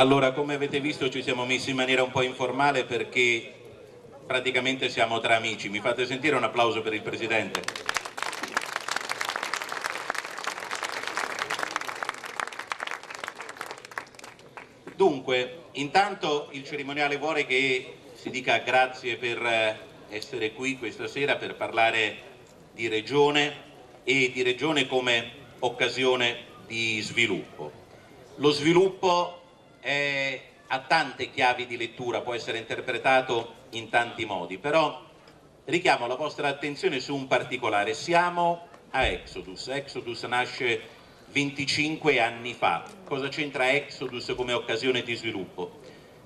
Allora, come avete visto ci siamo messi in maniera un po' informale perché praticamente siamo tra amici. Mi fate sentire un applauso per il Presidente. Dunque, intanto il cerimoniale vuole che si dica grazie per eh, essere qui questa sera per parlare di regione e di regione come occasione di sviluppo. Lo sviluppo ha tante chiavi di lettura, può essere interpretato in tanti modi, però richiamo la vostra attenzione su un particolare. Siamo a Exodus, Exodus nasce 25 anni fa. Cosa c'entra Exodus come occasione di sviluppo?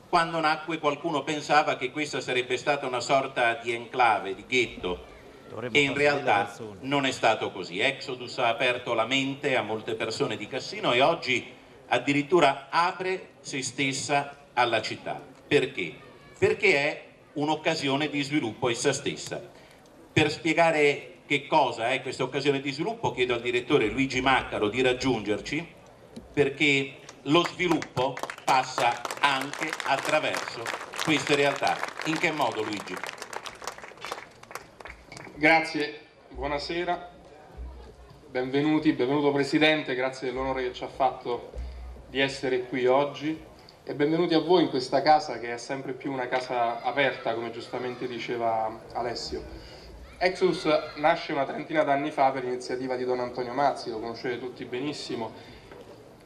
Quando nacque qualcuno pensava che questa sarebbe stata una sorta di enclave, di ghetto, Dovremmo e in realtà non è stato così. Exodus ha aperto la mente a molte persone di Cassino e oggi addirittura apre se stessa alla città. Perché? Perché è un'occasione di sviluppo essa stessa. Per spiegare che cosa è questa occasione di sviluppo chiedo al direttore Luigi Maccaro di raggiungerci perché lo sviluppo passa anche attraverso queste realtà. In che modo Luigi? Grazie, buonasera, benvenuti, benvenuto Presidente, grazie dell'onore che ci ha fatto di essere qui oggi e benvenuti a voi in questa casa che è sempre più una casa aperta, come giustamente diceva Alessio. Exodus nasce una trentina d'anni fa per iniziativa di Don Antonio Mazzi, lo conoscete tutti benissimo,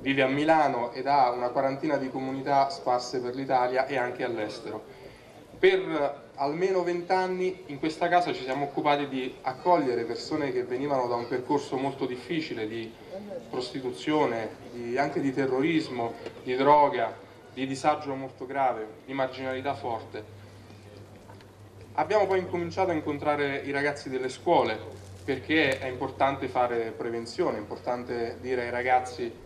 vive a Milano ed ha una quarantina di comunità sparse per l'Italia e anche all'estero. Per almeno vent'anni in questa casa ci siamo occupati di accogliere persone che venivano da un percorso molto difficile di prostituzione, di, anche di terrorismo, di droga, di disagio molto grave, di marginalità forte. Abbiamo poi incominciato a incontrare i ragazzi delle scuole perché è importante fare prevenzione, è importante dire ai ragazzi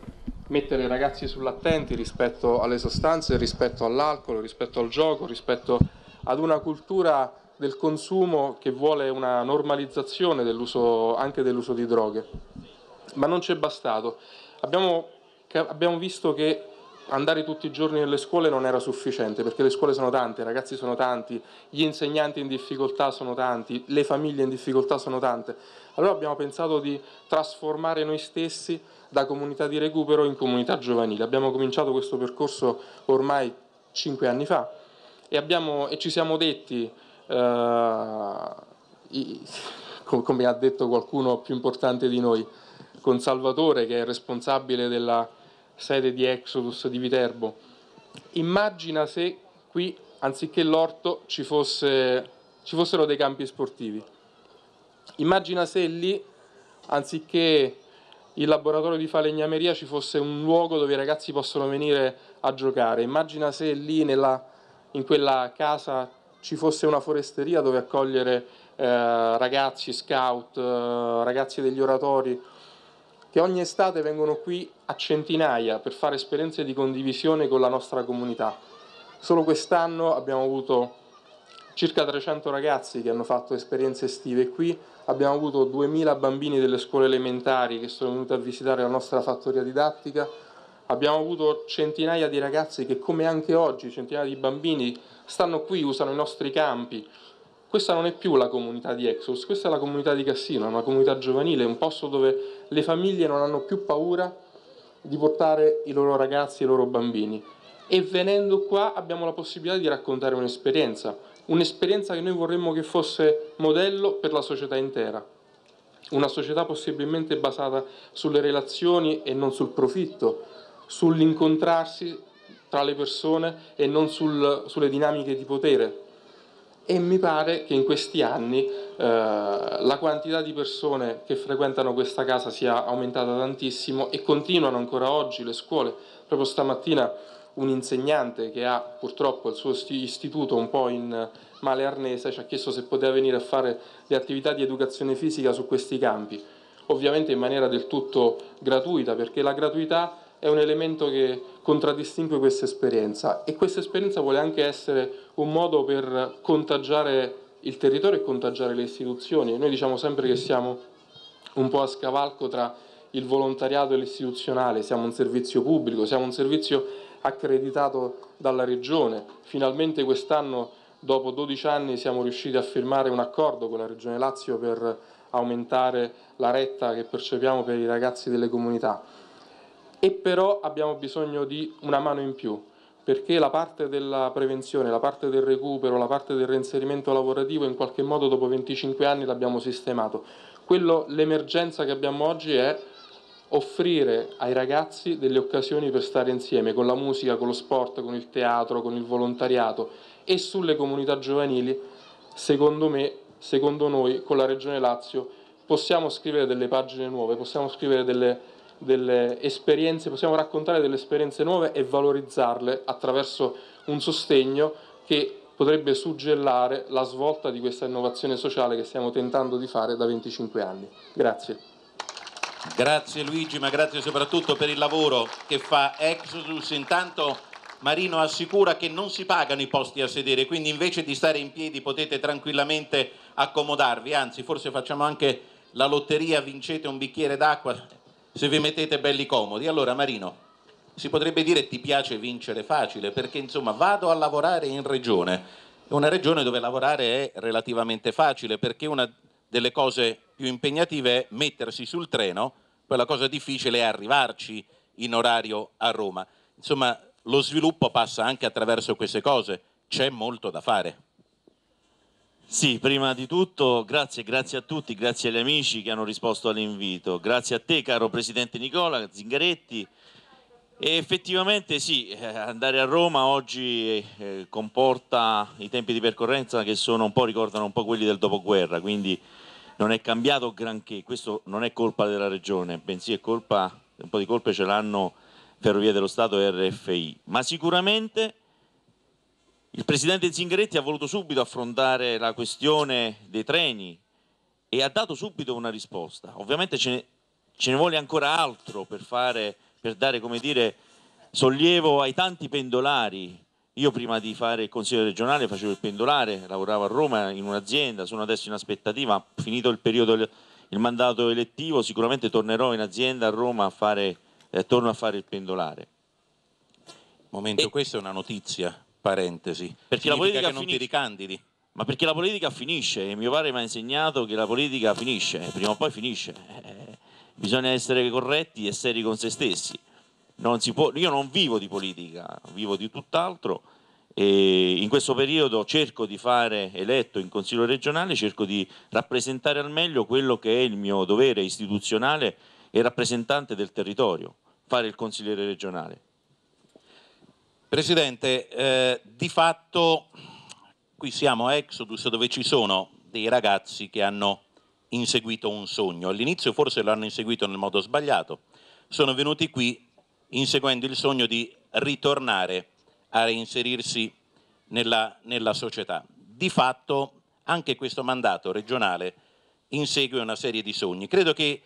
mettere i ragazzi sull'attenti rispetto alle sostanze, rispetto all'alcol, rispetto al gioco, rispetto ad una cultura del consumo che vuole una normalizzazione dell anche dell'uso di droghe. Ma non ci è bastato. Abbiamo, abbiamo visto che andare tutti i giorni nelle scuole non era sufficiente perché le scuole sono tante, i ragazzi sono tanti, gli insegnanti in difficoltà sono tanti, le famiglie in difficoltà sono tante. Allora abbiamo pensato di trasformare noi stessi da comunità di recupero in comunità giovanile. Abbiamo cominciato questo percorso ormai cinque anni fa e, abbiamo, e ci siamo detti, eh, i, come ha detto qualcuno più importante di noi, con Salvatore che è responsabile della sede di Exodus di Viterbo, immagina se qui anziché l'orto ci, fosse, ci fossero dei campi sportivi. Immagina se lì, anziché il laboratorio di falegnameria, ci fosse un luogo dove i ragazzi possono venire a giocare. Immagina se lì nella in quella casa ci fosse una foresteria dove accogliere eh, ragazzi scout, eh, ragazzi degli oratori, che ogni estate vengono qui a centinaia per fare esperienze di condivisione con la nostra comunità. Solo quest'anno abbiamo avuto circa 300 ragazzi che hanno fatto esperienze estive qui, abbiamo avuto 2000 bambini delle scuole elementari che sono venuti a visitare la nostra fattoria didattica, Abbiamo avuto centinaia di ragazzi che, come anche oggi, centinaia di bambini, stanno qui, usano i nostri campi. Questa non è più la comunità di Exodus, questa è la comunità di Cassino, è una comunità giovanile, un posto dove le famiglie non hanno più paura di portare i loro ragazzi e i loro bambini. E venendo qua abbiamo la possibilità di raccontare un'esperienza, un'esperienza che noi vorremmo che fosse modello per la società intera una società possibilmente basata sulle relazioni e non sul profitto, sull'incontrarsi tra le persone e non sul, sulle dinamiche di potere. E mi pare che in questi anni eh, la quantità di persone che frequentano questa casa sia aumentata tantissimo e continuano ancora oggi le scuole. Proprio stamattina un insegnante che ha purtroppo il suo istituto un po' in male arnese ci ha chiesto se poteva venire a fare le attività di educazione fisica su questi campi, ovviamente in maniera del tutto gratuita, perché la gratuità è un elemento che contraddistingue questa esperienza e questa esperienza vuole anche essere un modo per contagiare il territorio e contagiare le istituzioni. Noi diciamo sempre che siamo un po' a scavalco tra il volontariato e l'istituzionale, siamo un servizio pubblico, siamo un servizio accreditato dalla Regione. Finalmente quest'anno, dopo 12 anni, siamo riusciti a firmare un accordo con la Regione Lazio per aumentare la retta che percepiamo per i ragazzi delle comunità e però abbiamo bisogno di una mano in più perché la parte della prevenzione, la parte del recupero, la parte del reinserimento lavorativo in qualche modo dopo 25 anni l'abbiamo sistemato. Quello, l'emergenza che abbiamo oggi è offrire ai ragazzi delle occasioni per stare insieme con la musica, con lo sport, con il teatro, con il volontariato e sulle comunità giovanili, secondo me, secondo noi, con la Regione Lazio, possiamo scrivere delle pagine nuove, possiamo scrivere delle delle esperienze, possiamo raccontare delle esperienze nuove e valorizzarle attraverso un sostegno che potrebbe suggellare la svolta di questa innovazione sociale che stiamo tentando di fare da 25 anni. Grazie. Grazie Luigi, ma grazie soprattutto per il lavoro che fa Exodus. Intanto Marino assicura che non si pagano i posti a sedere, quindi invece di stare in piedi potete tranquillamente accomodarvi, anzi forse facciamo anche la lotteria, vincete un bicchiere d'acqua, se vi mettete belli comodi. Allora Marino, si potrebbe dire ti piace vincere facile, perché insomma vado a lavorare in regione, una regione dove lavorare è relativamente facile, perché una delle cose più impegnative è mettersi sul treno, poi la cosa difficile è arrivarci in orario a Roma. Insomma, lo sviluppo passa anche attraverso queste cose, c'è molto da fare. Sì, prima di tutto grazie, grazie a tutti, grazie agli amici che hanno risposto all'invito, grazie a te caro Presidente Nicola Zingaretti e effettivamente sì, eh, andare a Roma oggi eh, comporta i tempi di percorrenza che sono un po', ricordano un po' quelli del dopoguerra, quindi non è cambiato granché, questo non è colpa della regione, bensì è colpa, un po' di colpe ce l'hanno Ferrovie dello Stato e RFI, ma sicuramente il presidente Zingaretti ha voluto subito affrontare la questione dei treni e ha dato subito una risposta. Ovviamente ce ne, ce ne vuole ancora altro per, fare, per dare dire, sollievo ai tanti pendolari. Io prima di fare il consiglio regionale facevo il pendolare, lavoravo a Roma in un'azienda, sono adesso in aspettativa, finito il periodo, il mandato elettivo, sicuramente tornerò in azienda a Roma a fare, eh, torno a fare il pendolare. Momento, e... questa è una notizia, Parentesi. Perché la politica che non finisce. ti ricandidi. Ma perché la politica finisce e mio padre mi ha insegnato che la politica finisce, eh, prima o poi finisce. Eh, bisogna essere corretti e seri con se stessi. Non può, io non vivo di politica, vivo di tutt'altro e in questo periodo cerco di fare, eletto in Consiglio regionale, cerco di rappresentare al meglio quello che è il mio dovere istituzionale e rappresentante del territorio, fare il consigliere regionale. Presidente, eh, di fatto qui siamo a Exodus dove ci sono dei ragazzi che hanno inseguito un sogno. All'inizio forse lo hanno inseguito nel modo sbagliato. Sono venuti qui inseguendo il sogno di ritornare a reinserirsi nella, nella società. Di fatto anche questo mandato regionale insegue una serie di sogni. Credo che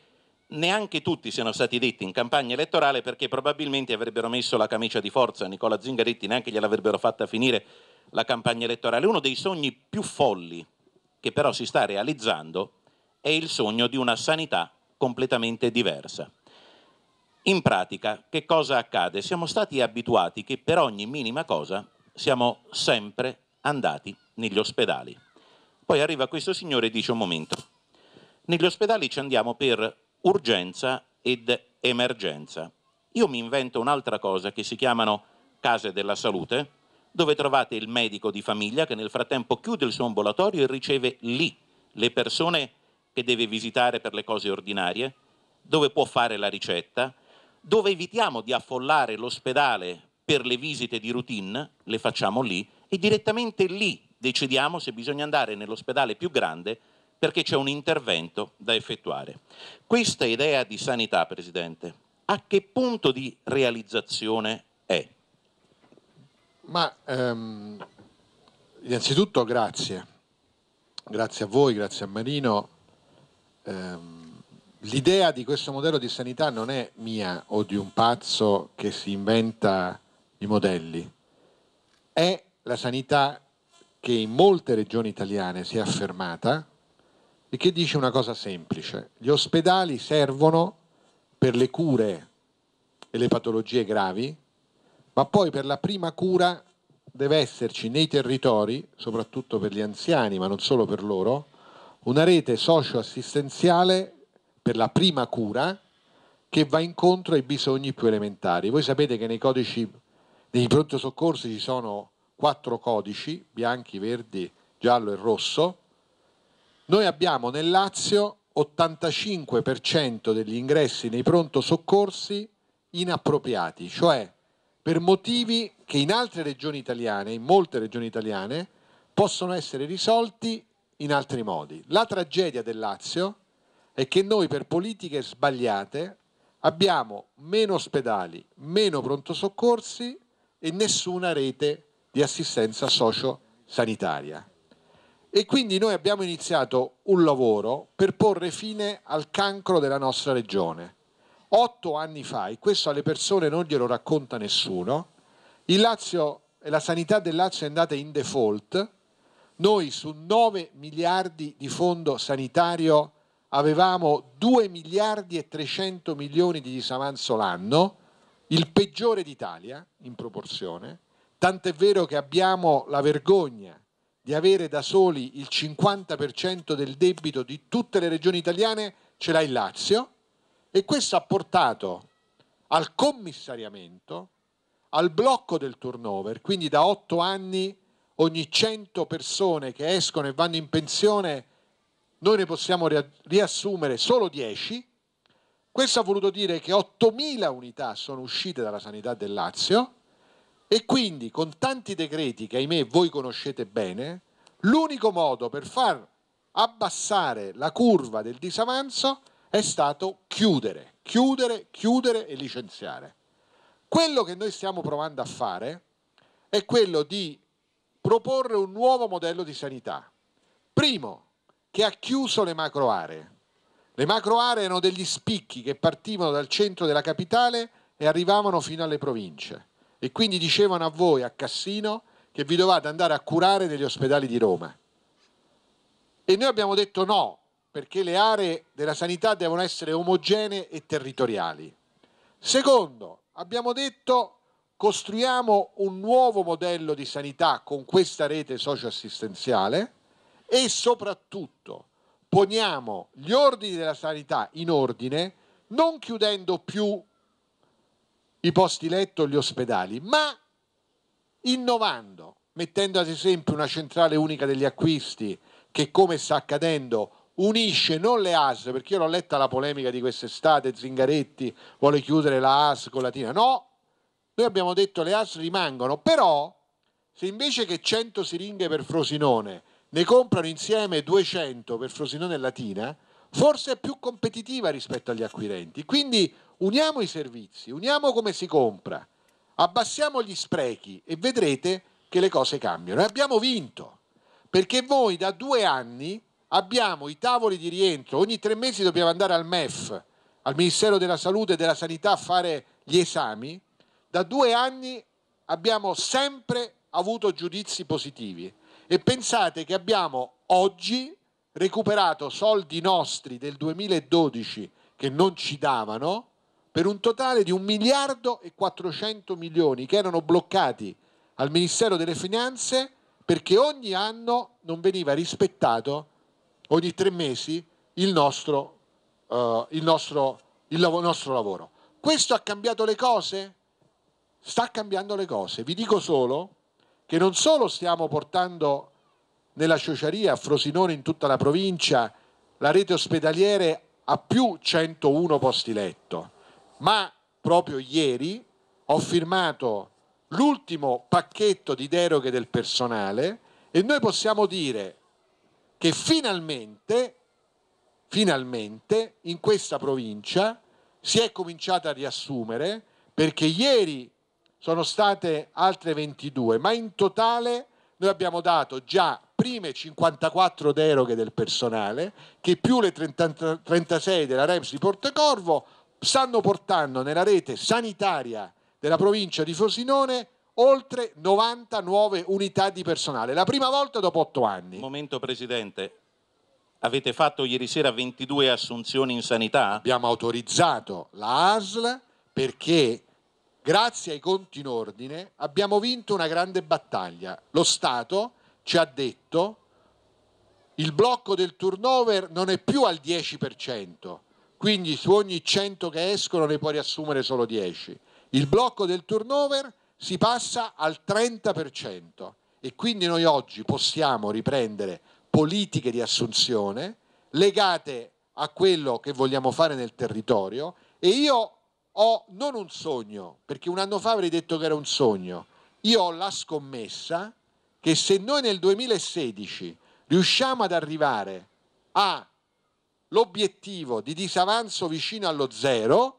neanche tutti siano stati detti in campagna elettorale perché probabilmente avrebbero messo la camicia di forza a Nicola Zingaretti, neanche gliel'avrebbero fatta finire la campagna elettorale. Uno dei sogni più folli che però si sta realizzando è il sogno di una sanità completamente diversa. In pratica, che cosa accade? Siamo stati abituati che per ogni minima cosa siamo sempre andati negli ospedali. Poi arriva questo signore e dice un momento, negli ospedali ci andiamo per urgenza ed emergenza. Io mi invento un'altra cosa che si chiamano case della salute, dove trovate il medico di famiglia che nel frattempo chiude il suo ambulatorio e riceve lì le persone che deve visitare per le cose ordinarie, dove può fare la ricetta, dove evitiamo di affollare l'ospedale per le visite di routine, le facciamo lì e direttamente lì decidiamo se bisogna andare nell'ospedale più grande perché c'è un intervento da effettuare. Questa idea di sanità, Presidente, a che punto di realizzazione è? Ma ehm, innanzitutto grazie, grazie a voi, grazie a Marino. Ehm, l'idea di questo modello di sanità non è mia o di un pazzo che si inventa i modelli, è la sanità che in molte regioni italiane si è affermata, e che dice una cosa semplice. Gli ospedali servono per le cure e le patologie gravi, ma poi per la prima cura deve esserci nei territori, soprattutto per gli anziani, ma non solo per loro, una rete socio-assistenziale per la prima cura che va incontro ai bisogni più elementari. Voi sapete che nei codici, dei pronto soccorsi ci sono quattro codici, bianchi, verdi, giallo e rosso, noi abbiamo nel Lazio 85% degli ingressi nei pronto soccorsi inappropriati, cioè per motivi che in altre regioni italiane, in molte regioni italiane, possono essere risolti in altri modi. La tragedia del Lazio è che noi per politiche sbagliate abbiamo meno ospedali, meno pronto soccorsi e nessuna rete di assistenza socio-sanitaria. E quindi noi abbiamo iniziato un lavoro per porre fine al cancro della nostra regione. Otto anni fa, e questo alle persone non glielo racconta nessuno, il Lazio la sanità del Lazio è andata in default. Noi su 9 miliardi di fondo sanitario avevamo 2 miliardi e 300 milioni di disavanzo l'anno, il peggiore d'Italia in proporzione, tant'è vero che abbiamo la vergogna di avere da soli il 50% del debito di tutte le regioni italiane ce l'ha il Lazio e questo ha portato al commissariamento, al blocco del turnover, quindi da 8 anni ogni 100 persone che escono e vanno in pensione noi ne possiamo riassumere solo 10. Questo ha voluto dire che 8.000 unità sono uscite dalla sanità del Lazio e quindi con tanti decreti che ahimè voi conoscete bene, l'unico modo per far abbassare la curva del disavanzo è stato chiudere, chiudere, chiudere e licenziare. Quello che noi stiamo provando a fare è quello di proporre un nuovo modello di sanità. Primo, che ha chiuso le macro aree. Le macro aree erano degli spicchi che partivano dal centro della capitale e arrivavano fino alle province e quindi dicevano a voi, a Cassino, che vi dovete andare a curare negli ospedali di Roma. E noi abbiamo detto no, perché le aree della sanità devono essere omogenee e territoriali. Secondo, abbiamo detto costruiamo un nuovo modello di sanità con questa rete socioassistenziale e soprattutto poniamo gli ordini della sanità in ordine, non chiudendo più i posti letto e gli ospedali, ma innovando, mettendo ad esempio una centrale unica degli acquisti che come sta accadendo unisce non le AS, perché io l'ho letta la polemica di quest'estate, Zingaretti vuole chiudere la AS con la Tina, no, noi abbiamo detto le AS rimangono, però se invece che 100 siringhe per Frosinone ne comprano insieme 200 per Frosinone e Latina, forse è più competitiva rispetto agli acquirenti. Quindi Uniamo i servizi, uniamo come si compra, abbassiamo gli sprechi e vedrete che le cose cambiano. E abbiamo vinto, perché voi da due anni abbiamo i tavoli di rientro, ogni tre mesi dobbiamo andare al MEF, al Ministero della Salute e della Sanità a fare gli esami, da due anni abbiamo sempre avuto giudizi positivi e pensate che abbiamo oggi recuperato soldi nostri del 2012 che non ci davano per un totale di 1 miliardo e 400 milioni che erano bloccati al Ministero delle Finanze perché ogni anno non veniva rispettato, ogni tre mesi, il nostro, uh, il nostro, il lav- nostro lavoro. Questo ha cambiato le cose? Sta cambiando le cose. Vi dico solo che non solo stiamo portando nella Ciociaria, a Frosinone, in tutta la provincia, la rete ospedaliere a più 101 posti letto, ma proprio ieri ho firmato l'ultimo pacchetto di deroghe del personale e noi possiamo dire che finalmente, finalmente in questa provincia si è cominciata a riassumere perché ieri sono state altre 22, ma in totale noi abbiamo dato già prime 54 deroghe del personale, che più le 30, 36 della Rems di Portecorvo stanno portando nella rete sanitaria della provincia di Frosinone oltre 90 nuove unità di personale, la prima volta dopo 8 anni. Momento Presidente, avete fatto ieri sera 22 assunzioni in sanità? Abbiamo autorizzato la ASL perché grazie ai conti in ordine abbiamo vinto una grande battaglia. Lo Stato ci ha detto il blocco del turnover non è più al 10%, quindi su ogni 100 che escono ne puoi riassumere solo 10. Il blocco del turnover si passa al 30% e quindi noi oggi possiamo riprendere politiche di assunzione legate a quello che vogliamo fare nel territorio e io ho non un sogno, perché un anno fa avrei detto che era un sogno, io ho la scommessa che se noi nel 2016 riusciamo ad arrivare a l'obiettivo di disavanzo vicino allo zero,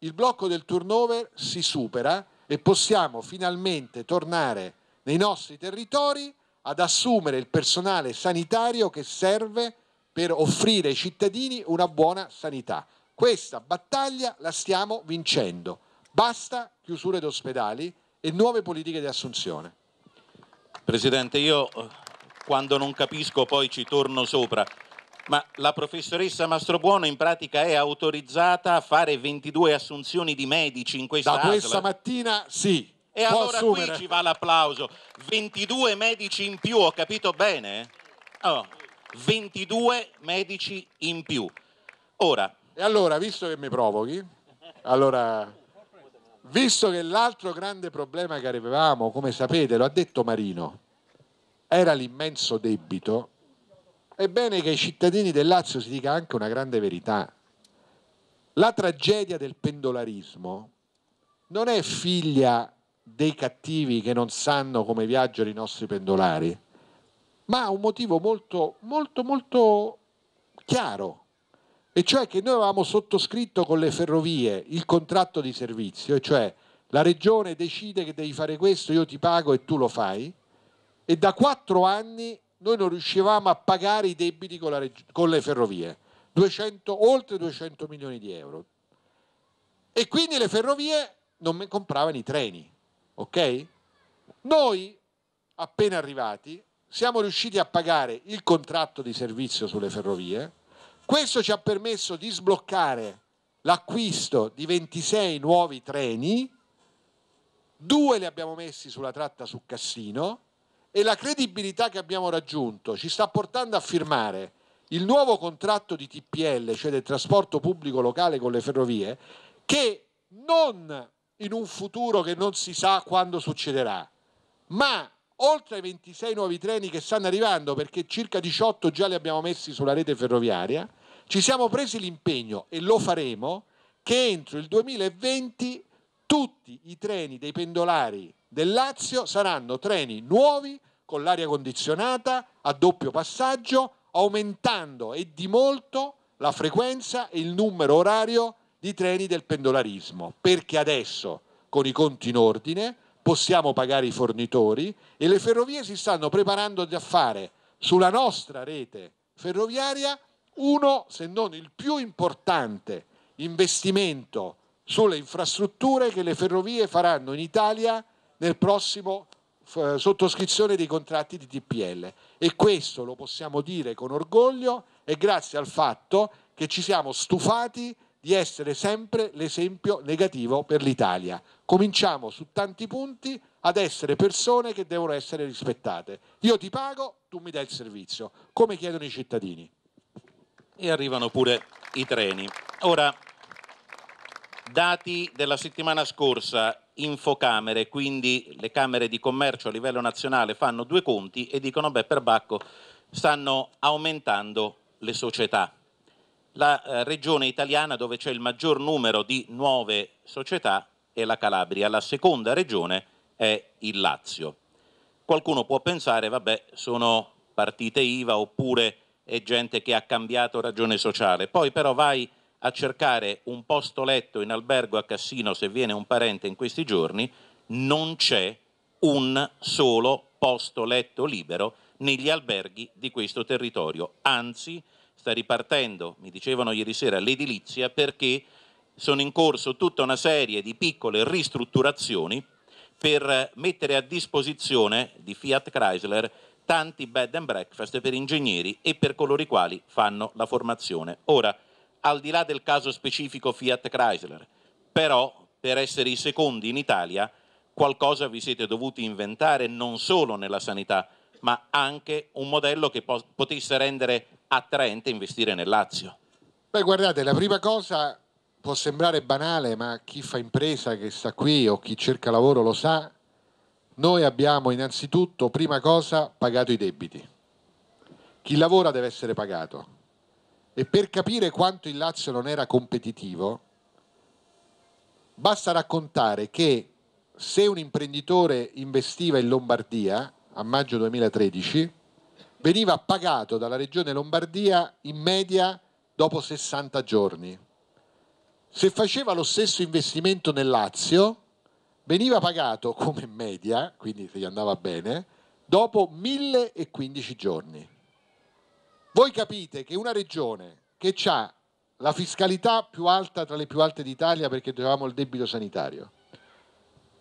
il blocco del turnover si supera e possiamo finalmente tornare nei nostri territori ad assumere il personale sanitario che serve per offrire ai cittadini una buona sanità. Questa battaglia la stiamo vincendo. Basta chiusure d'ospedali e nuove politiche di assunzione. Presidente, io eh, quando non capisco poi ci torno sopra. Ma la professoressa Mastrobuono in pratica è autorizzata a fare 22 assunzioni di medici in questa Da questa ASL. mattina sì. E allora assumere. qui ci va l'applauso. 22 medici in più, ho capito bene? Oh, 22 medici in più. Ora. E allora, visto che mi provochi, allora, visto che l'altro grande problema che avevamo, come sapete, lo ha detto Marino, era l'immenso debito è bene che ai cittadini del Lazio si dica anche una grande verità. La tragedia del pendolarismo non è figlia dei cattivi che non sanno come viaggiano i nostri pendolari, ma ha un motivo molto, molto, molto chiaro, e cioè che noi avevamo sottoscritto con le ferrovie il contratto di servizio, e cioè la regione decide che devi fare questo, io ti pago e tu lo fai, e da quattro anni noi non riuscivamo a pagare i debiti con, reg- con le ferrovie, 200, oltre 200 milioni di euro. E quindi le ferrovie non compravano i treni, ok? Noi, appena arrivati, siamo riusciti a pagare il contratto di servizio sulle ferrovie, questo ci ha permesso di sbloccare l'acquisto di 26 nuovi treni, due li abbiamo messi sulla tratta su Cassino, e la credibilità che abbiamo raggiunto ci sta portando a firmare il nuovo contratto di TPL, cioè del trasporto pubblico locale con le ferrovie, che non in un futuro che non si sa quando succederà, ma oltre ai 26 nuovi treni che stanno arrivando, perché circa 18 già li abbiamo messi sulla rete ferroviaria, ci siamo presi l'impegno e lo faremo che entro il 2020 tutti i treni dei pendolari del Lazio saranno treni nuovi con l'aria condizionata a doppio passaggio, aumentando e di molto la frequenza e il numero orario di treni del pendolarismo, perché adesso con i conti in ordine possiamo pagare i fornitori e le ferrovie si stanno preparando a fare sulla nostra rete ferroviaria uno, se non il più importante investimento sulle infrastrutture che le ferrovie faranno in Italia nel prossimo eh, sottoscrizione dei contratti di TPL e questo lo possiamo dire con orgoglio e grazie al fatto che ci siamo stufati di essere sempre l'esempio negativo per l'Italia. Cominciamo su tanti punti ad essere persone che devono essere rispettate. Io ti pago, tu mi dai il servizio, come chiedono i cittadini. E arrivano pure i treni. Ora Dati della settimana scorsa, infocamere, quindi le Camere di Commercio a livello nazionale fanno due conti e dicono beh per Bacco stanno aumentando le società. La eh, regione italiana dove c'è il maggior numero di nuove società è la Calabria, la seconda regione è il Lazio. Qualcuno può pensare, vabbè, sono partite IVA oppure è gente che ha cambiato ragione sociale. Poi però vai a cercare un posto letto in albergo a Cassino se viene un parente in questi giorni, non c'è un solo posto letto libero negli alberghi di questo territorio. Anzi, sta ripartendo, mi dicevano ieri sera, l'edilizia perché sono in corso tutta una serie di piccole ristrutturazioni per mettere a disposizione di Fiat Chrysler tanti bed and breakfast per ingegneri e per coloro i quali fanno la formazione. Ora, al di là del caso specifico Fiat Chrysler, però per essere i secondi in Italia qualcosa vi siete dovuti inventare non solo nella sanità, ma anche un modello che po- potesse rendere attraente investire nel Lazio. Beh, guardate, la prima cosa può sembrare banale, ma chi fa impresa, che sta qui o chi cerca lavoro lo sa, noi abbiamo innanzitutto, prima cosa, pagato i debiti. Chi lavora deve essere pagato e per capire quanto il Lazio non era competitivo, basta raccontare che se un imprenditore investiva in Lombardia a maggio 2013, veniva pagato dalla regione Lombardia in media dopo 60 giorni. Se faceva lo stesso investimento nel Lazio, veniva pagato come media, quindi se gli andava bene, dopo 1015 giorni. Voi capite che una regione che ha la fiscalità più alta tra le più alte d'Italia perché avevamo il debito sanitario,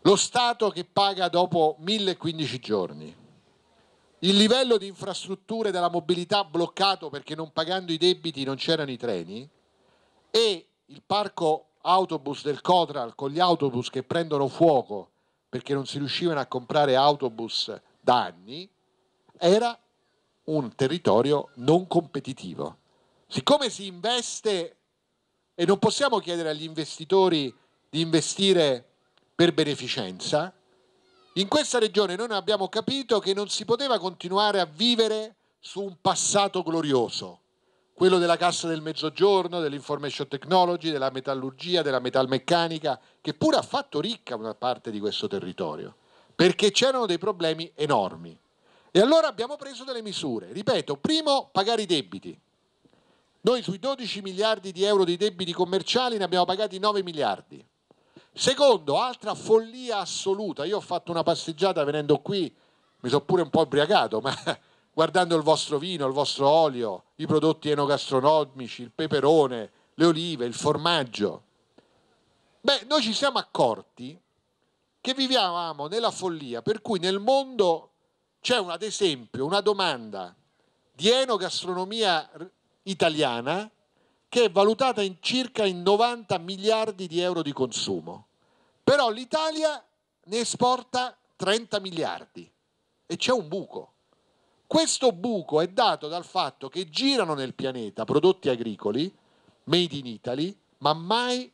lo Stato che paga dopo 1015 giorni, il livello di infrastrutture della mobilità bloccato perché non pagando i debiti non c'erano i treni e il parco autobus del Cotral con gli autobus che prendono fuoco perché non si riuscivano a comprare autobus da anni, era un territorio non competitivo. Siccome si investe e non possiamo chiedere agli investitori di investire per beneficenza, in questa regione noi abbiamo capito che non si poteva continuare a vivere su un passato glorioso, quello della cassa del mezzogiorno, dell'information technology, della metallurgia, della metalmeccanica, che pure ha fatto ricca una parte di questo territorio, perché c'erano dei problemi enormi. E allora abbiamo preso delle misure. Ripeto, primo pagare i debiti. Noi sui 12 miliardi di euro di debiti commerciali ne abbiamo pagati 9 miliardi. Secondo, altra follia assoluta. Io ho fatto una passeggiata venendo qui, mi sono pure un po' ubriacato, ma guardando il vostro vino, il vostro olio, i prodotti enogastronomici, il peperone, le olive, il formaggio. Beh, noi ci siamo accorti che viviamo nella follia, per cui nel mondo c'è un, ad esempio una domanda di enogastronomia italiana che è valutata in circa in 90 miliardi di euro di consumo. Però l'Italia ne esporta 30 miliardi e c'è un buco. Questo buco è dato dal fatto che girano nel pianeta prodotti agricoli, made in Italy, ma, mai,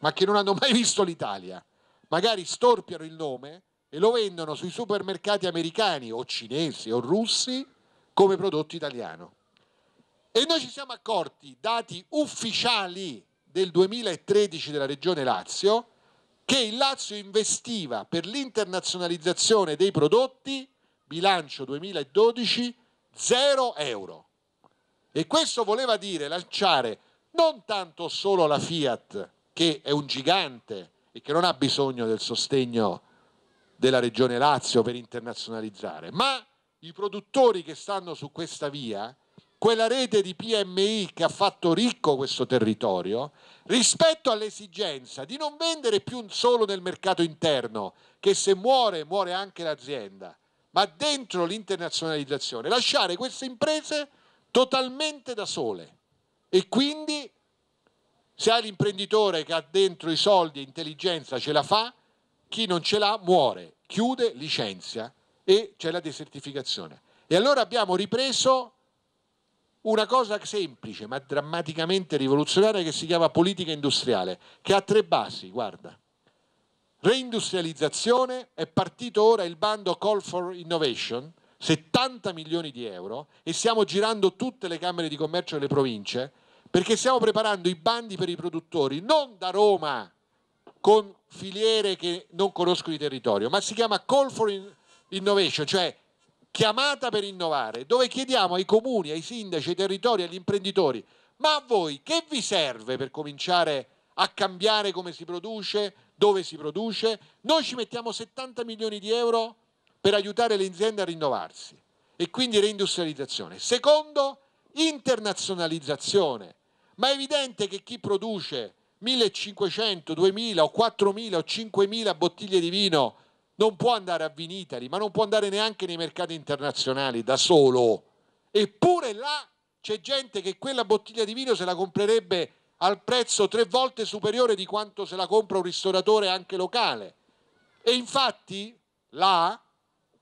ma che non hanno mai visto l'Italia. Magari storpiano il nome, e lo vendono sui supermercati americani o cinesi o russi come prodotto italiano. E noi ci siamo accorti, dati ufficiali del 2013 della regione Lazio, che il Lazio investiva per l'internazionalizzazione dei prodotti, bilancio 2012, 0 euro. E questo voleva dire lanciare non tanto solo la Fiat, che è un gigante e che non ha bisogno del sostegno della regione Lazio per internazionalizzare, ma i produttori che stanno su questa via, quella rete di PMI che ha fatto ricco questo territorio, rispetto all'esigenza di non vendere più solo nel mercato interno, che se muore muore anche l'azienda, ma dentro l'internazionalizzazione, lasciare queste imprese totalmente da sole. E quindi se hai l'imprenditore che ha dentro i soldi e intelligenza ce la fa, chi non ce l'ha muore, chiude, licenzia e c'è la desertificazione. E allora abbiamo ripreso una cosa semplice ma drammaticamente rivoluzionaria che si chiama politica industriale, che ha tre basi, guarda. Reindustrializzazione, è partito ora il bando Call for Innovation, 70 milioni di euro e stiamo girando tutte le Camere di Commercio delle province perché stiamo preparando i bandi per i produttori, non da Roma, con filiere che non conoscono i territorio, ma si chiama Call for Innovation, cioè chiamata per innovare, dove chiediamo ai comuni, ai sindaci, ai territori, agli imprenditori, ma a voi che vi serve per cominciare a cambiare come si produce, dove si produce? Noi ci mettiamo 70 milioni di euro per aiutare le aziende a rinnovarsi e quindi reindustrializzazione. Secondo, internazionalizzazione, ma è evidente che chi produce 1500, 2000 o 4000 o 5000 bottiglie di vino, non può andare a Vinitali, ma non può andare neanche nei mercati internazionali da solo. Eppure là c'è gente che quella bottiglia di vino se la comprerebbe al prezzo tre volte superiore di quanto se la compra un ristoratore anche locale. E infatti là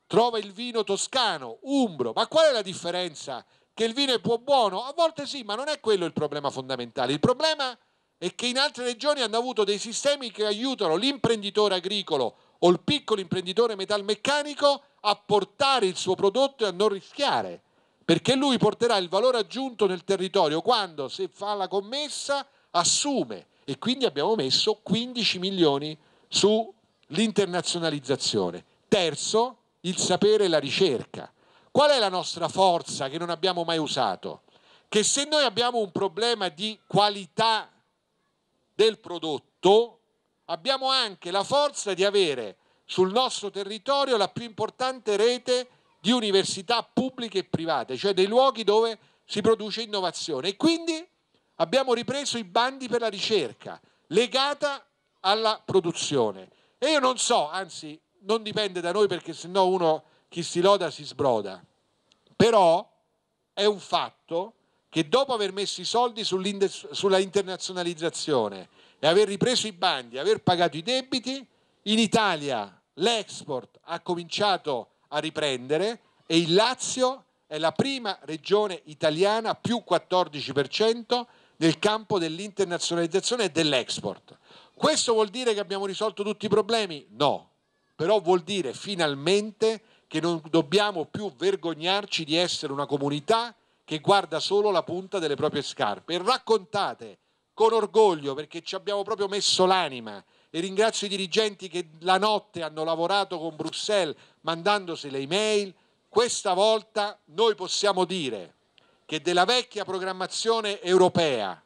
trova il vino toscano, umbro. Ma qual è la differenza? Che il vino è buono? A volte sì, ma non è quello il problema fondamentale. Il problema è e che in altre regioni hanno avuto dei sistemi che aiutano l'imprenditore agricolo o il piccolo imprenditore metalmeccanico a portare il suo prodotto e a non rischiare, perché lui porterà il valore aggiunto nel territorio quando, se fa la commessa, assume e quindi abbiamo messo 15 milioni sull'internazionalizzazione. Terzo, il sapere e la ricerca. Qual è la nostra forza che non abbiamo mai usato? Che se noi abbiamo un problema di qualità del prodotto, abbiamo anche la forza di avere sul nostro territorio la più importante rete di università pubbliche e private, cioè dei luoghi dove si produce innovazione. E quindi abbiamo ripreso i bandi per la ricerca legata alla produzione. E io non so, anzi non dipende da noi perché sennò uno chi si loda si sbroda, però è un fatto che dopo aver messo i soldi sulla internazionalizzazione e aver ripreso i bandi, aver pagato i debiti, in Italia l'export ha cominciato a riprendere e il Lazio è la prima regione italiana più 14% nel campo dell'internazionalizzazione e dell'export. Questo vuol dire che abbiamo risolto tutti i problemi? No, però vuol dire finalmente che non dobbiamo più vergognarci di essere una comunità che guarda solo la punta delle proprie scarpe e raccontate con orgoglio perché ci abbiamo proprio messo l'anima e ringrazio i dirigenti che la notte hanno lavorato con Bruxelles mandandosi le email. Questa volta noi possiamo dire che della vecchia programmazione europea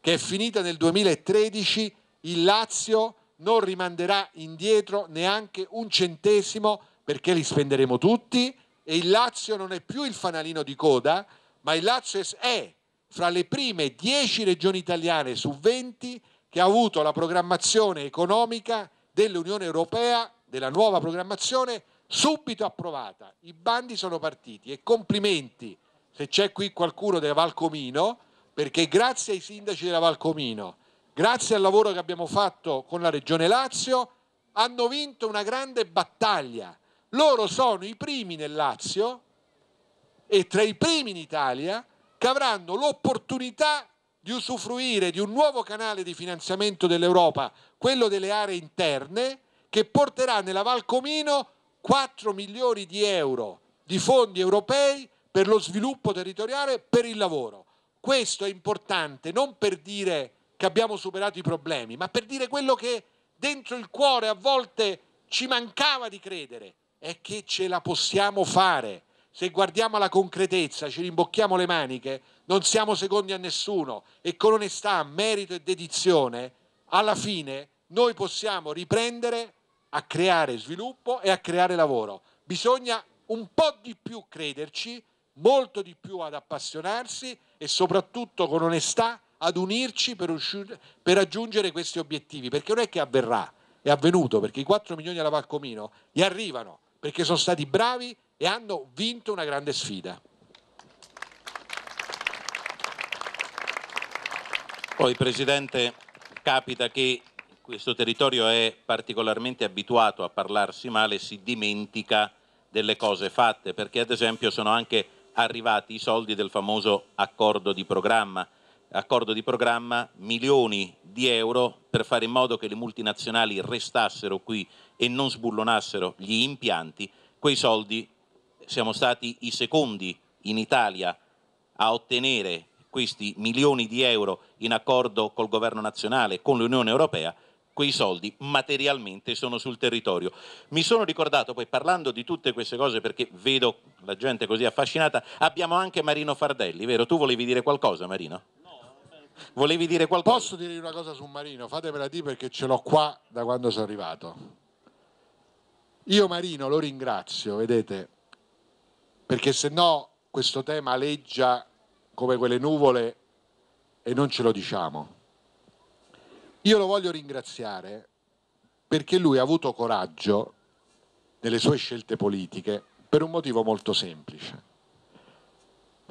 che è finita nel 2013 il Lazio non rimanderà indietro neanche un centesimo perché li spenderemo tutti e il Lazio non è più il fanalino di coda ma il Lazio è fra le prime 10 regioni italiane su 20 che ha avuto la programmazione economica dell'Unione Europea, della nuova programmazione, subito approvata. I bandi sono partiti e complimenti se c'è qui qualcuno della Valcomino, perché grazie ai sindaci della Valcomino, grazie al lavoro che abbiamo fatto con la Regione Lazio, hanno vinto una grande battaglia. Loro sono i primi nel Lazio e tra i primi in Italia che avranno l'opportunità di usufruire di un nuovo canale di finanziamento dell'Europa, quello delle aree interne, che porterà nella Valcomino 4 milioni di euro di fondi europei per lo sviluppo territoriale, per il lavoro. Questo è importante non per dire che abbiamo superato i problemi, ma per dire quello che dentro il cuore a volte ci mancava di credere, è che ce la possiamo fare se guardiamo alla concretezza, ci rimbocchiamo le maniche, non siamo secondi a nessuno e con onestà, merito e dedizione, alla fine noi possiamo riprendere a creare sviluppo e a creare lavoro. Bisogna un po' di più crederci, molto di più ad appassionarsi e soprattutto con onestà ad unirci per, uscire, per raggiungere questi obiettivi, perché non è che avverrà, è avvenuto, perché i 4 milioni alla Valcomino gli arrivano, perché sono stati bravi e hanno vinto una grande sfida. Poi Presidente, capita che questo territorio è particolarmente abituato a parlarsi male, si dimentica delle cose fatte, perché ad esempio sono anche arrivati i soldi del famoso accordo di programma, accordo di programma milioni di euro per fare in modo che le multinazionali restassero qui e non sbullonassero gli impianti, quei soldi siamo stati i secondi in Italia a ottenere questi milioni di euro in accordo col governo nazionale, con l'Unione Europea, quei soldi materialmente sono sul territorio. Mi sono ricordato poi parlando di tutte queste cose perché vedo la gente così affascinata, abbiamo anche Marino Fardelli, vero? Tu volevi dire qualcosa Marino? Volevi dire qualcosa? Posso dirvi una cosa su Marino? Fatemela dire perché ce l'ho qua da quando sono arrivato. Io Marino lo ringrazio, vedete, perché se no questo tema aleggia come quelle nuvole e non ce lo diciamo. Io lo voglio ringraziare perché lui ha avuto coraggio nelle sue scelte politiche per un motivo molto semplice.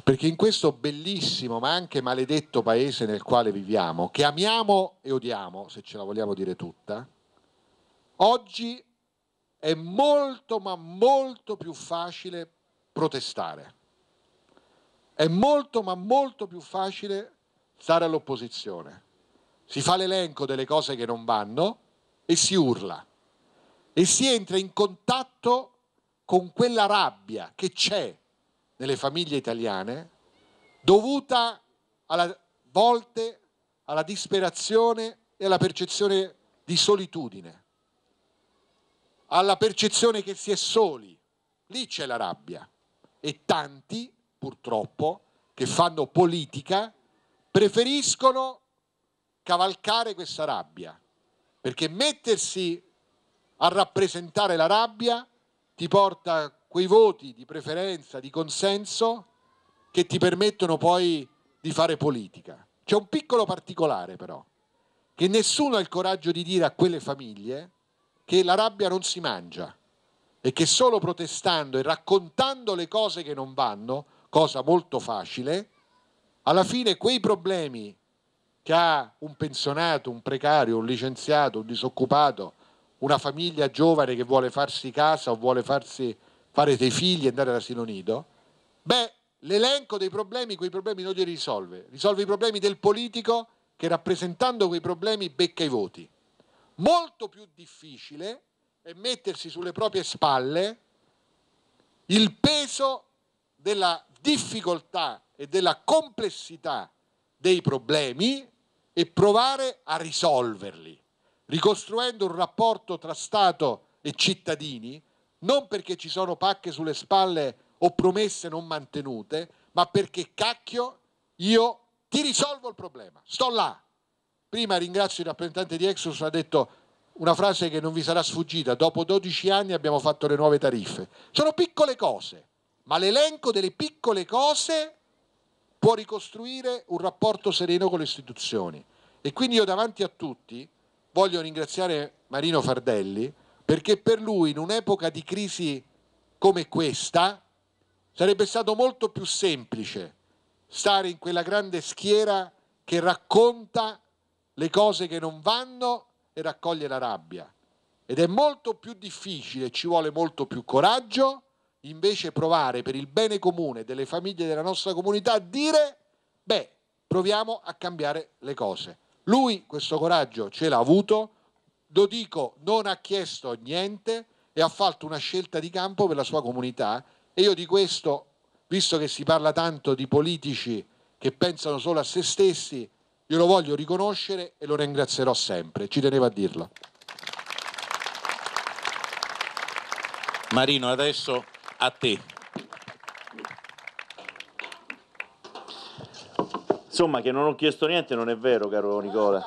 Perché in questo bellissimo ma anche maledetto paese nel quale viviamo, che amiamo e odiamo, se ce la vogliamo dire tutta, oggi è molto ma molto più facile protestare. È molto ma molto più facile stare all'opposizione. Si fa l'elenco delle cose che non vanno e si urla e si entra in contatto con quella rabbia che c'è nelle famiglie italiane dovuta a volte alla disperazione e alla percezione di solitudine, alla percezione che si è soli. Lì c'è la rabbia e tanti, purtroppo, che fanno politica preferiscono cavalcare questa rabbia, perché mettersi a rappresentare la rabbia ti porta quei voti di preferenza, di consenso, che ti permettono poi di fare politica. C'è un piccolo particolare però, che nessuno ha il coraggio di dire a quelle famiglie che la rabbia non si mangia, e che solo protestando e raccontando le cose che non vanno, cosa molto facile, alla fine quei problemi che ha un pensionato, un precario, un licenziato, un disoccupato, una famiglia giovane che vuole farsi casa o vuole farsi fare dei figli e andare all'asilo nido, beh, l'elenco dei problemi, quei problemi non li risolve. Risolve i problemi del politico che rappresentando quei problemi becca i voti. Molto più difficile e mettersi sulle proprie spalle il peso della difficoltà e della complessità dei problemi e provare a risolverli, ricostruendo un rapporto tra Stato e cittadini, non perché ci sono pacche sulle spalle o promesse non mantenute, ma perché cacchio io ti risolvo il problema, sto là. Prima ringrazio il rappresentante di Exus, ha detto una frase che non vi sarà sfuggita, dopo 12 anni abbiamo fatto le nuove tariffe. Sono piccole cose, ma l'elenco delle piccole cose può ricostruire un rapporto sereno con le istituzioni. E quindi io davanti a tutti voglio ringraziare Marino Fardelli perché per lui in un'epoca di crisi come questa sarebbe stato molto più semplice stare in quella grande schiera che racconta le cose che non vanno e raccoglie la rabbia. Ed è molto più difficile, ci vuole molto più coraggio, invece provare per il bene comune delle famiglie della nostra comunità a dire, beh, proviamo a cambiare le cose. Lui questo coraggio ce l'ha avuto, lo dico, non ha chiesto niente e ha fatto una scelta di campo per la sua comunità e io di questo, visto che si parla tanto di politici che pensano solo a se stessi, glielo voglio riconoscere e lo ringrazierò sempre, ci tenevo a dirlo. Marino, adesso a te. Insomma, che non ho chiesto niente non è vero, caro Nicola.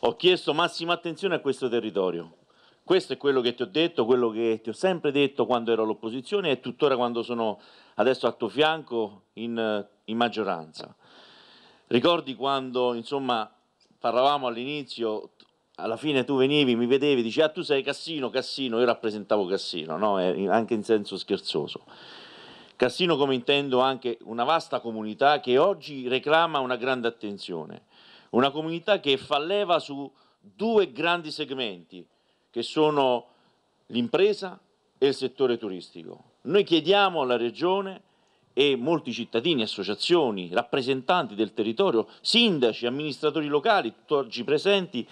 Ho chiesto massima attenzione a questo territorio. Questo è quello che ti ho detto, quello che ti ho sempre detto quando ero all'opposizione e tuttora quando sono adesso al tuo fianco in, eh, in maggioranza. Ricordi quando, insomma, parlavamo all'inizio, alla fine tu venivi, mi vedevi, dici, ah tu sei Cassino, Cassino, io rappresentavo Cassino, no? Eh, anche in senso scherzoso. Cassino come intendo anche una vasta comunità che oggi reclama una grande attenzione, una comunità che fa leva su due grandi segmenti, che sono l'impresa e il settore turistico. Noi chiediamo alla Regione e molti cittadini, associazioni, rappresentanti del territorio, sindaci, amministratori locali, tutt'oggi presenti,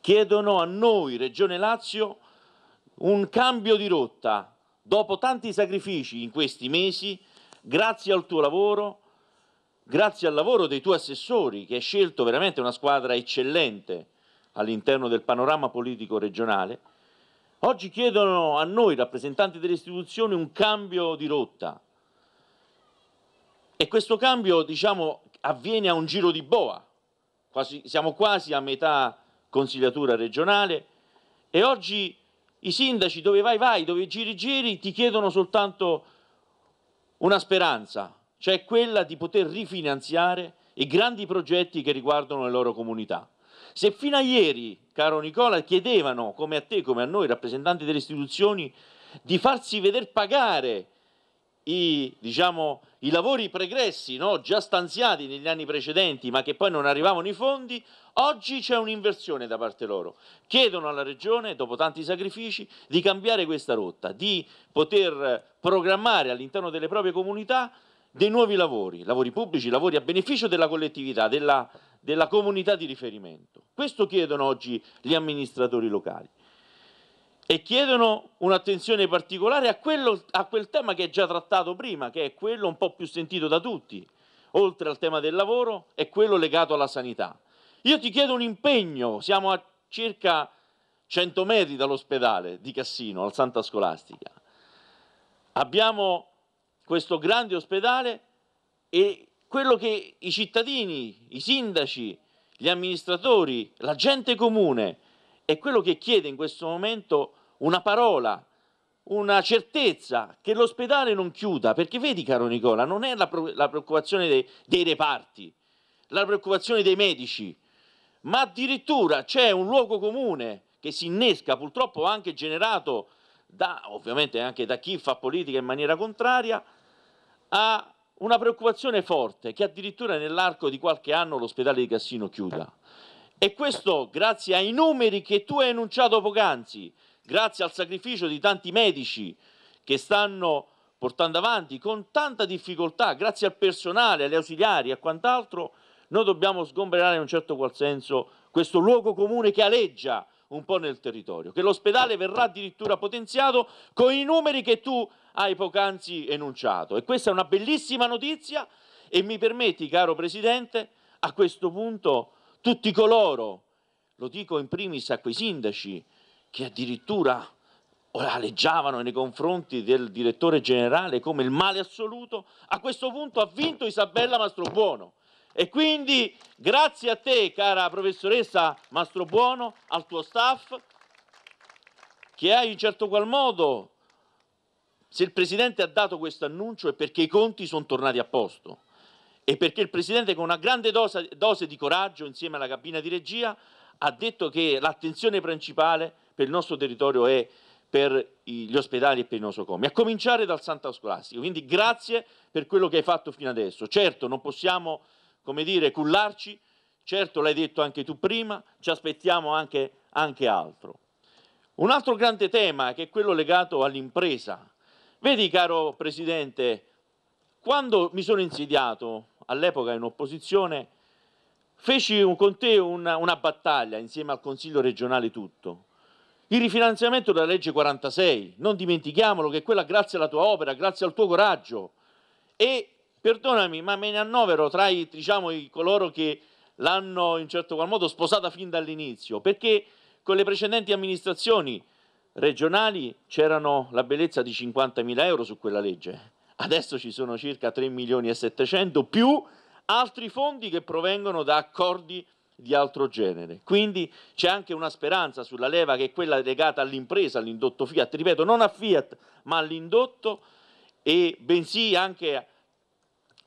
chiedono a noi, Regione Lazio, un cambio di rotta. Dopo tanti sacrifici in questi mesi, grazie al tuo lavoro, grazie al lavoro dei tuoi assessori, che hai scelto veramente una squadra eccellente all'interno del panorama politico regionale, oggi chiedono a noi, rappresentanti delle istituzioni, un cambio di rotta e questo cambio, diciamo, avviene a un giro di boa, quasi, siamo quasi a metà consigliatura regionale e oggi i sindaci dove vai vai, dove giri giri, ti chiedono soltanto una speranza, cioè quella di poter rifinanziare i grandi progetti che riguardano le loro comunità. Se fino a ieri, caro Nicola, chiedevano, come a te, come a noi, rappresentanti delle istituzioni, di farsi vedere pagare i, diciamo, i lavori pregressi no? già stanziati negli anni precedenti ma che poi non arrivavano i fondi, oggi c'è un'inversione da parte loro. Chiedono alla Regione, dopo tanti sacrifici, di cambiare questa rotta, di poter programmare all'interno delle proprie comunità dei nuovi lavori, lavori pubblici, lavori a beneficio della collettività, della, della comunità di riferimento. Questo chiedono oggi gli amministratori locali e chiedono un'attenzione particolare a, quello, a, quel tema che è già trattato prima, che è quello un po' più sentito da tutti, oltre al tema del lavoro, è quello legato alla sanità. Io ti chiedo un impegno, siamo a circa 100 metri dall'ospedale di Cassino, al Santa Scolastica. Abbiamo questo grande ospedale e quello che i cittadini, i sindaci, gli amministratori, la gente comune, è quello che chiede in questo momento una parola, una certezza che l'ospedale non chiuda, perché vedi caro Nicola, non è la, la preoccupazione dei, dei reparti, la preoccupazione dei medici, ma addirittura c'è un luogo comune che si innesca, purtroppo anche generato da, ovviamente anche da chi fa politica in maniera contraria, a una preoccupazione forte che addirittura nell'arco di qualche anno l'ospedale di Cassino chiuda. E questo grazie ai numeri che tu hai enunciato poc'anzi, grazie al sacrificio di tanti medici che stanno portando avanti con tanta difficoltà, grazie al personale, agli ausiliari e quant'altro, noi dobbiamo sgomberare in un certo qual senso questo luogo comune che aleggia un po' nel territorio, che l'ospedale verrà addirittura potenziato con i numeri che tu hai poc'anzi enunciato. E questa è una bellissima notizia e mi permetti, caro Presidente, a questo punto tutti coloro, lo dico in primis a quei sindaci, che addirittura aleggiavano nei confronti del direttore generale come il male assoluto, a questo punto ha vinto Isabella Mastrobuono. E quindi grazie a te, cara professoressa Mastrobuono, al tuo staff, che hai in certo qual modo, se il Presidente ha dato questo annuncio è perché i conti sono tornati a posto e perché il Presidente con una grande dose, dose di coraggio insieme alla cabina di regia ha detto che l'attenzione principale è per il nostro territorio è per gli ospedali e per i nosocomi, a cominciare dal Santa Scolastico. Quindi grazie per quello che hai fatto fino adesso. Certo, non possiamo, come dire, cullarci, certo l'hai detto anche tu prima, ci aspettiamo anche, anche altro. Un altro grande tema che è quello legato all'impresa. Vedi, caro Presidente, quando mi sono insediato all'epoca in opposizione, feci con te una, una battaglia insieme al Consiglio regionale tutto il rifinanziamento della legge 46, non dimentichiamolo che quella grazie alla tua opera, grazie al tuo coraggio. E perdonami, ma me ne annovero tra i, diciamo, i coloro che l'hanno in certo qual modo sposata fin dall'inizio, perché con le precedenti amministrazioni regionali c'erano la bellezza di 50.000 euro su quella legge, adesso ci sono circa 3 milioni e 700 più altri fondi che provengono da accordi di altro genere. Quindi c'è anche una speranza sulla leva che è quella legata all'impresa, all'indotto Fiat, ripeto, non a Fiat, ma all'indotto e bensì anche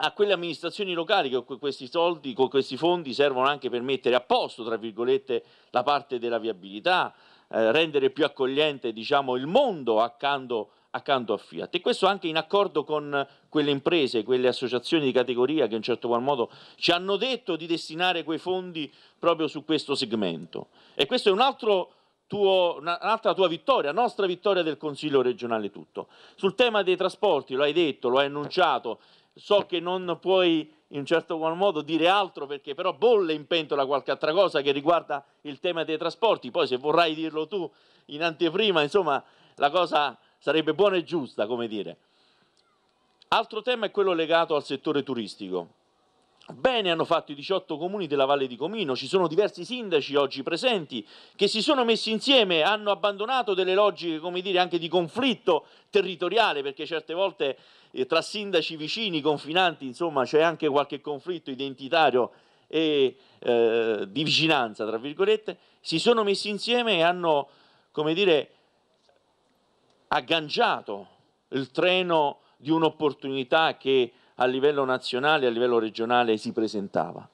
a, quelle amministrazioni locali che con questi soldi, con questi fondi servono anche per mettere a posto, tra virgolette, la parte della viabilità, eh, rendere più accogliente diciamo, il mondo accanto a accanto a Fiat e questo anche in accordo con quelle imprese, quelle associazioni di categoria che in certo qual modo ci hanno detto di destinare quei fondi proprio su questo segmento. E questo è un altro tuo, un'altra tua vittoria, nostra vittoria del Consiglio regionale tutto. Sul tema dei trasporti, lo hai detto, lo hai annunciato, so che non puoi in certo qual modo dire altro perché però bolle in pentola qualche altra cosa che riguarda il tema dei trasporti, poi se vorrai dirlo tu in anteprima, insomma, la cosa sarebbe buona e giusta, come dire. Altro tema è quello legato al settore turistico. Bene hanno fatto i 18 comuni della Valle di Comino, ci sono diversi sindaci oggi presenti che si sono messi insieme, hanno abbandonato delle logiche, come dire, anche di conflitto territoriale, perché certe volte eh, tra sindaci vicini, confinanti, insomma, c'è anche qualche conflitto identitario e eh, di vicinanza, tra virgolette, si sono messi insieme e hanno, come dire, agganciato il treno di un'opportunità che a livello nazionale e a livello regionale si presentava.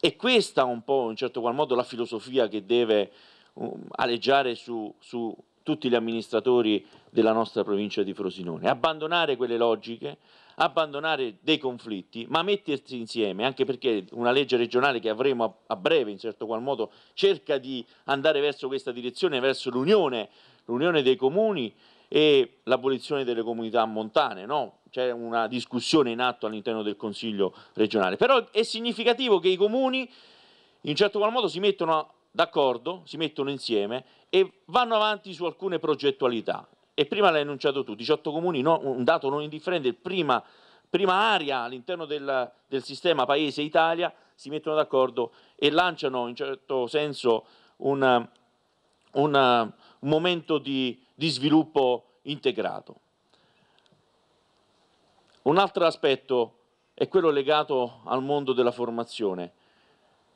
E questa è un po', in certo qual modo, la filosofia che deve um, aleggiare su, su tutti gli amministratori della nostra provincia di Frosinone. Abbandonare quelle logiche, abbandonare dei conflitti, ma mettersi insieme, anche perché una legge regionale che avremo a, breve, in certo qual modo, cerca di andare verso questa direzione, verso l'unione, l'unione dei comuni e l'abolizione delle comunità montane, no? c'è una discussione in atto all'interno del Consiglio regionale, però è significativo che i comuni in certo qual modo si mettono d'accordo, si mettono insieme e vanno avanti su alcune progettualità. E prima l'hai enunciato tu, 18 comuni, no, un dato non indifferente, prima, prima area all'interno del, del sistema Paese Italia si mettono d'accordo e lanciano in certo senso un, un, un momento di, di sviluppo integrato. Un altro aspetto è quello legato al mondo della formazione.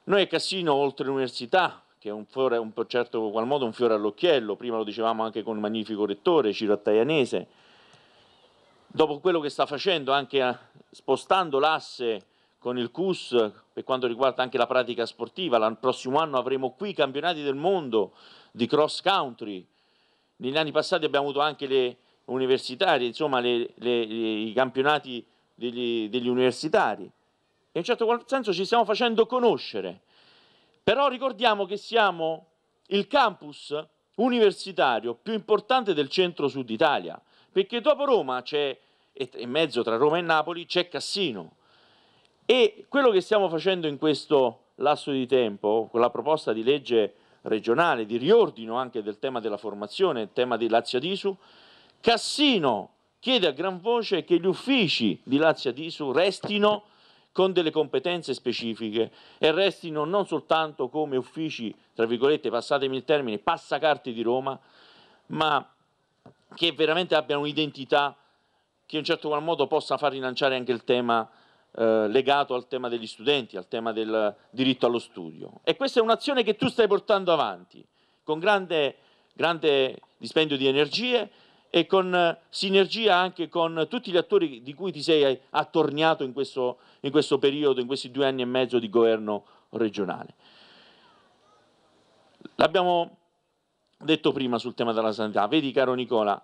Noi a Cassino, oltre all'università, che è un, fiore, un certo qual modo un fiore all'occhiello, prima lo dicevamo anche con il magnifico rettore Ciro Attaianese, dopo quello che sta facendo anche spostando l'asse con il CUS per quanto riguarda anche la pratica sportiva, l'anno prossimo anno avremo qui i campionati del mondo di cross country, negli anni passati abbiamo avuto anche le universitarie, insomma le, le, le, i campionati degli, degli universitari. E in un certo senso ci stiamo facendo conoscere. Però ricordiamo che siamo il campus universitario più importante del centro-sud Italia, perché dopo Roma c'è, e in mezzo tra Roma e Napoli, c'è Cassino. E quello che stiamo facendo in questo lasso di tempo, con la proposta di legge regionale, di riordino anche del tema della formazione, il tema di Lazio Disu. Cassino chiede a gran voce che gli uffici di Lazio Disu restino con delle competenze specifiche e restino non soltanto come uffici, tra virgolette, passatemi il termine, passacarte di Roma, ma che veramente abbiano un'identità che in un certo qual modo possa far rilanciare anche il tema eh, legato al tema degli studenti, al tema del diritto allo studio. E questa è un'azione che tu stai portando avanti con grande, grande dispendio di energie e con eh, sinergia anche con tutti gli attori di cui ti sei attorniato in questo, in questo periodo, in questi due anni e mezzo di governo regionale. L'abbiamo detto prima sul tema della sanità, vedi caro Nicola,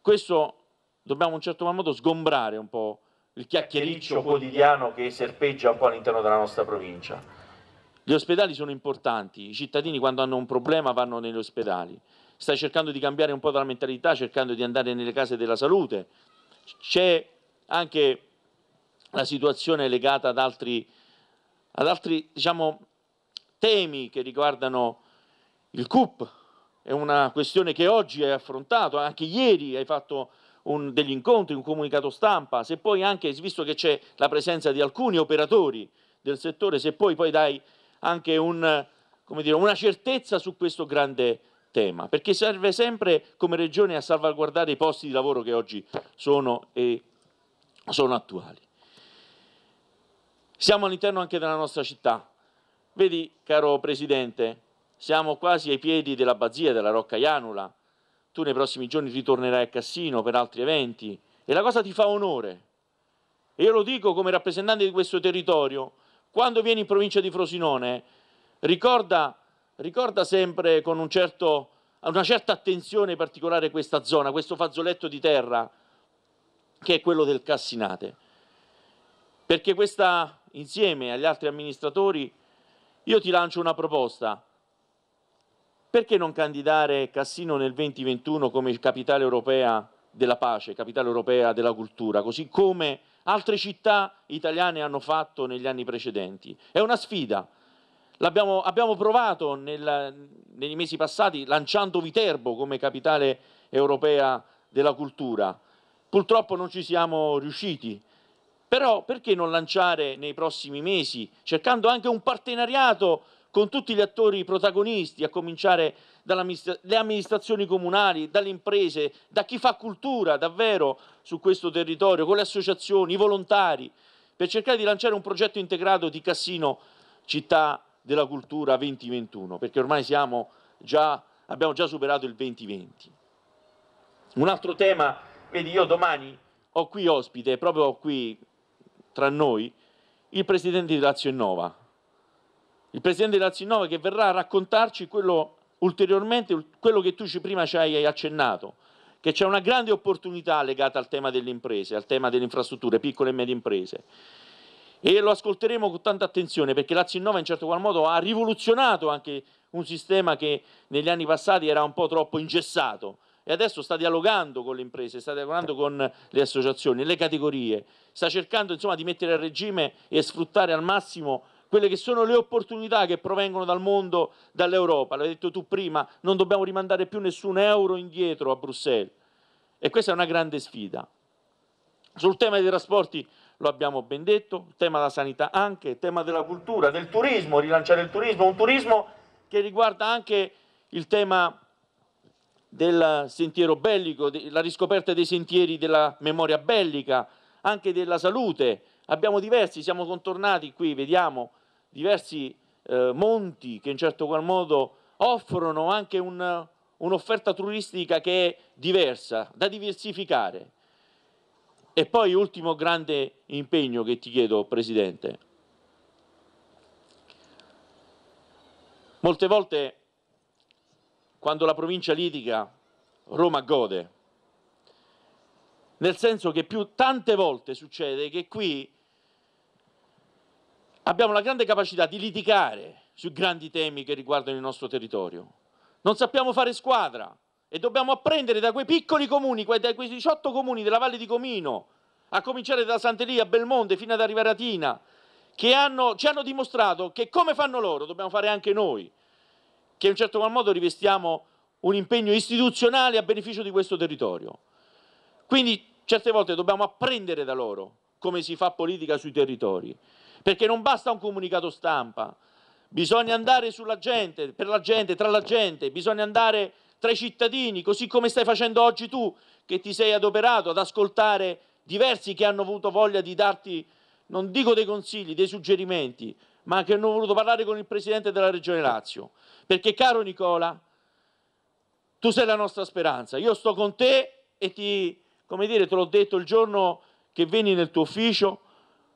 questo dobbiamo in un certo modo sgombrare un po' il chiacchiericcio quotidiano che serpeggia un po' all'interno della nostra provincia. Gli ospedali sono importanti, i cittadini quando hanno un problema vanno negli ospedali. Stai cercando di cambiare un po' la mentalità, cercando di andare nelle case della salute. C'è anche la situazione legata ad altri, ad altri diciamo, temi che riguardano il CUP, è una questione che oggi hai affrontato, anche ieri hai fatto un, degli incontri, un comunicato stampa, se poi anche, visto che c'è la presenza di alcuni operatori del settore, se poi, poi dai anche un, dire, una certezza su questo grande tema, perché serve sempre come Regione a salvaguardare i posti di lavoro che oggi sono, e, sono attuali. Siamo all'interno anche della nostra città. Vedi, caro Presidente, siamo quasi ai piedi dell'abbazia della Rocca Janula, tu nei prossimi giorni ritornerai a Cassino per altri eventi e la cosa ti fa onore. E io lo dico come rappresentante di questo territorio, quando vieni in provincia di Frosinone, ricorda, ricorda sempre con un certo, una certa attenzione particolare questa zona, questo fazzoletto di terra che è quello del Cassinate. Perché questa, insieme agli altri amministratori, io ti lancio una proposta perché non candidare Cassino nel 2021 come capitale europea della pace, capitale europea della cultura, così come altre città italiane hanno fatto negli anni precedenti? È una sfida. L'abbiamo, abbiamo provato nel, nei mesi passati lanciando Viterbo come capitale europea della cultura. Purtroppo non ci siamo riusciti. Però perché non lanciare nei prossimi mesi, cercando anche un partenariato con tutti gli attori protagonisti, a cominciare dalle amministrazioni comunali, dalle imprese, da chi fa cultura davvero su questo territorio, con le associazioni, i volontari, per cercare di lanciare un progetto integrato di Cassino Città della Cultura 2021, perché ormai già, abbiamo già superato il 2020. Un altro tema, vedi io domani ho qui ospite, proprio qui tra noi, il presidente di Lazio Innova, il presidente della che verrà a raccontarci quello, ulteriormente quello che tu ci prima ci hai accennato, che c'è una grande opportunità legata al tema delle imprese, al tema delle infrastrutture, piccole e medie imprese. E lo ascolteremo con tanta attenzione perché la in certo qual modo ha rivoluzionato anche un sistema che negli anni passati era un po' troppo ingessato e adesso sta dialogando con le imprese, sta dialogando con le associazioni, le categorie, sta cercando insomma, di mettere a regime e sfruttare al massimo quelle che sono le opportunità che provengono dal mondo, dall'Europa. L'hai detto tu prima, non dobbiamo rimandare più nessun euro indietro a Bruxelles. E questa è una grande sfida. Sul tema dei trasporti lo abbiamo ben detto, il tema della sanità anche, il tema della cultura, del turismo, rilanciare il turismo, un turismo che riguarda anche il tema del sentiero bellico, la riscoperta dei sentieri della memoria bellica, anche della salute. Abbiamo diversi, siamo contornati qui, vediamo diversi eh, monti che in certo qual modo offrono anche una, un'offerta turistica che è diversa, da diversificare. E poi ultimo grande impegno che ti chiedo, Presidente. Molte volte quando la provincia litiga, Roma gode, nel senso che più tante volte succede che qui abbiamo la grande capacità di litigare sui grandi temi che riguardano il nostro territorio. Non sappiamo fare squadra e dobbiamo apprendere da quei piccoli comuni, da quei 18 comuni della Valle di Comino, a cominciare da Santelia, Belmonte, fino ad arrivare a Tina, che hanno, ci hanno dimostrato che come fanno loro dobbiamo fare anche noi, che in un certo qual modo rivestiamo un impegno istituzionale a beneficio di questo territorio. Quindi certe volte dobbiamo apprendere da loro come si fa politica sui territori. Perché non basta un comunicato stampa, bisogna andare sulla gente, per la gente, tra la gente, bisogna andare tra i cittadini, così come stai facendo oggi tu, che ti sei adoperato ad ascoltare diversi che hanno avuto voglia di darti, non dico dei consigli, dei suggerimenti, ma che hanno voluto parlare con il Presidente della Regione Lazio. Perché, caro Nicola, tu sei la nostra speranza. Io sto con te e ti, come dire, te l'ho detto il giorno che vieni nel tuo ufficio,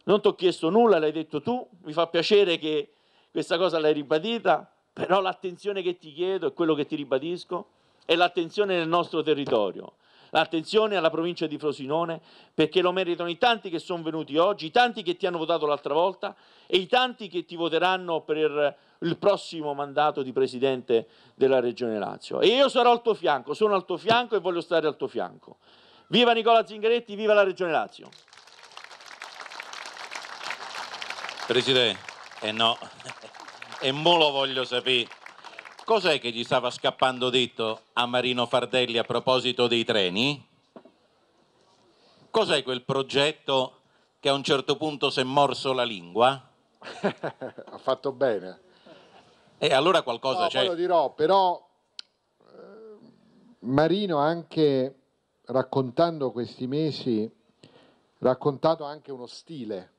non ti ho chiesto nulla, l'hai detto tu, mi fa piacere che questa cosa l'hai ribadita, però l'attenzione che ti chiedo e quello che ti ribadisco è l'attenzione nel nostro territorio, l'attenzione alla provincia di Frosinone, perché lo meritano i tanti che sono venuti oggi, i tanti che ti hanno votato l'altra volta e i tanti che ti voteranno per il prossimo mandato di Presidente della Regione Lazio. E io sarò al tuo fianco, sono al tuo fianco e voglio stare al tuo fianco. Viva Nicola Zingaretti, viva la Regione Lazio! Presidente, eh no, e mo lo voglio sapere. Cos'è che gli stava scappando detto a Marino Fardelli a proposito dei treni? Cos'è quel progetto che a un certo punto si è morso la lingua? ha fatto bene. E allora qualcosa no, c'è. lo dirò, però eh, Marino anche raccontando questi mesi, raccontato anche uno stile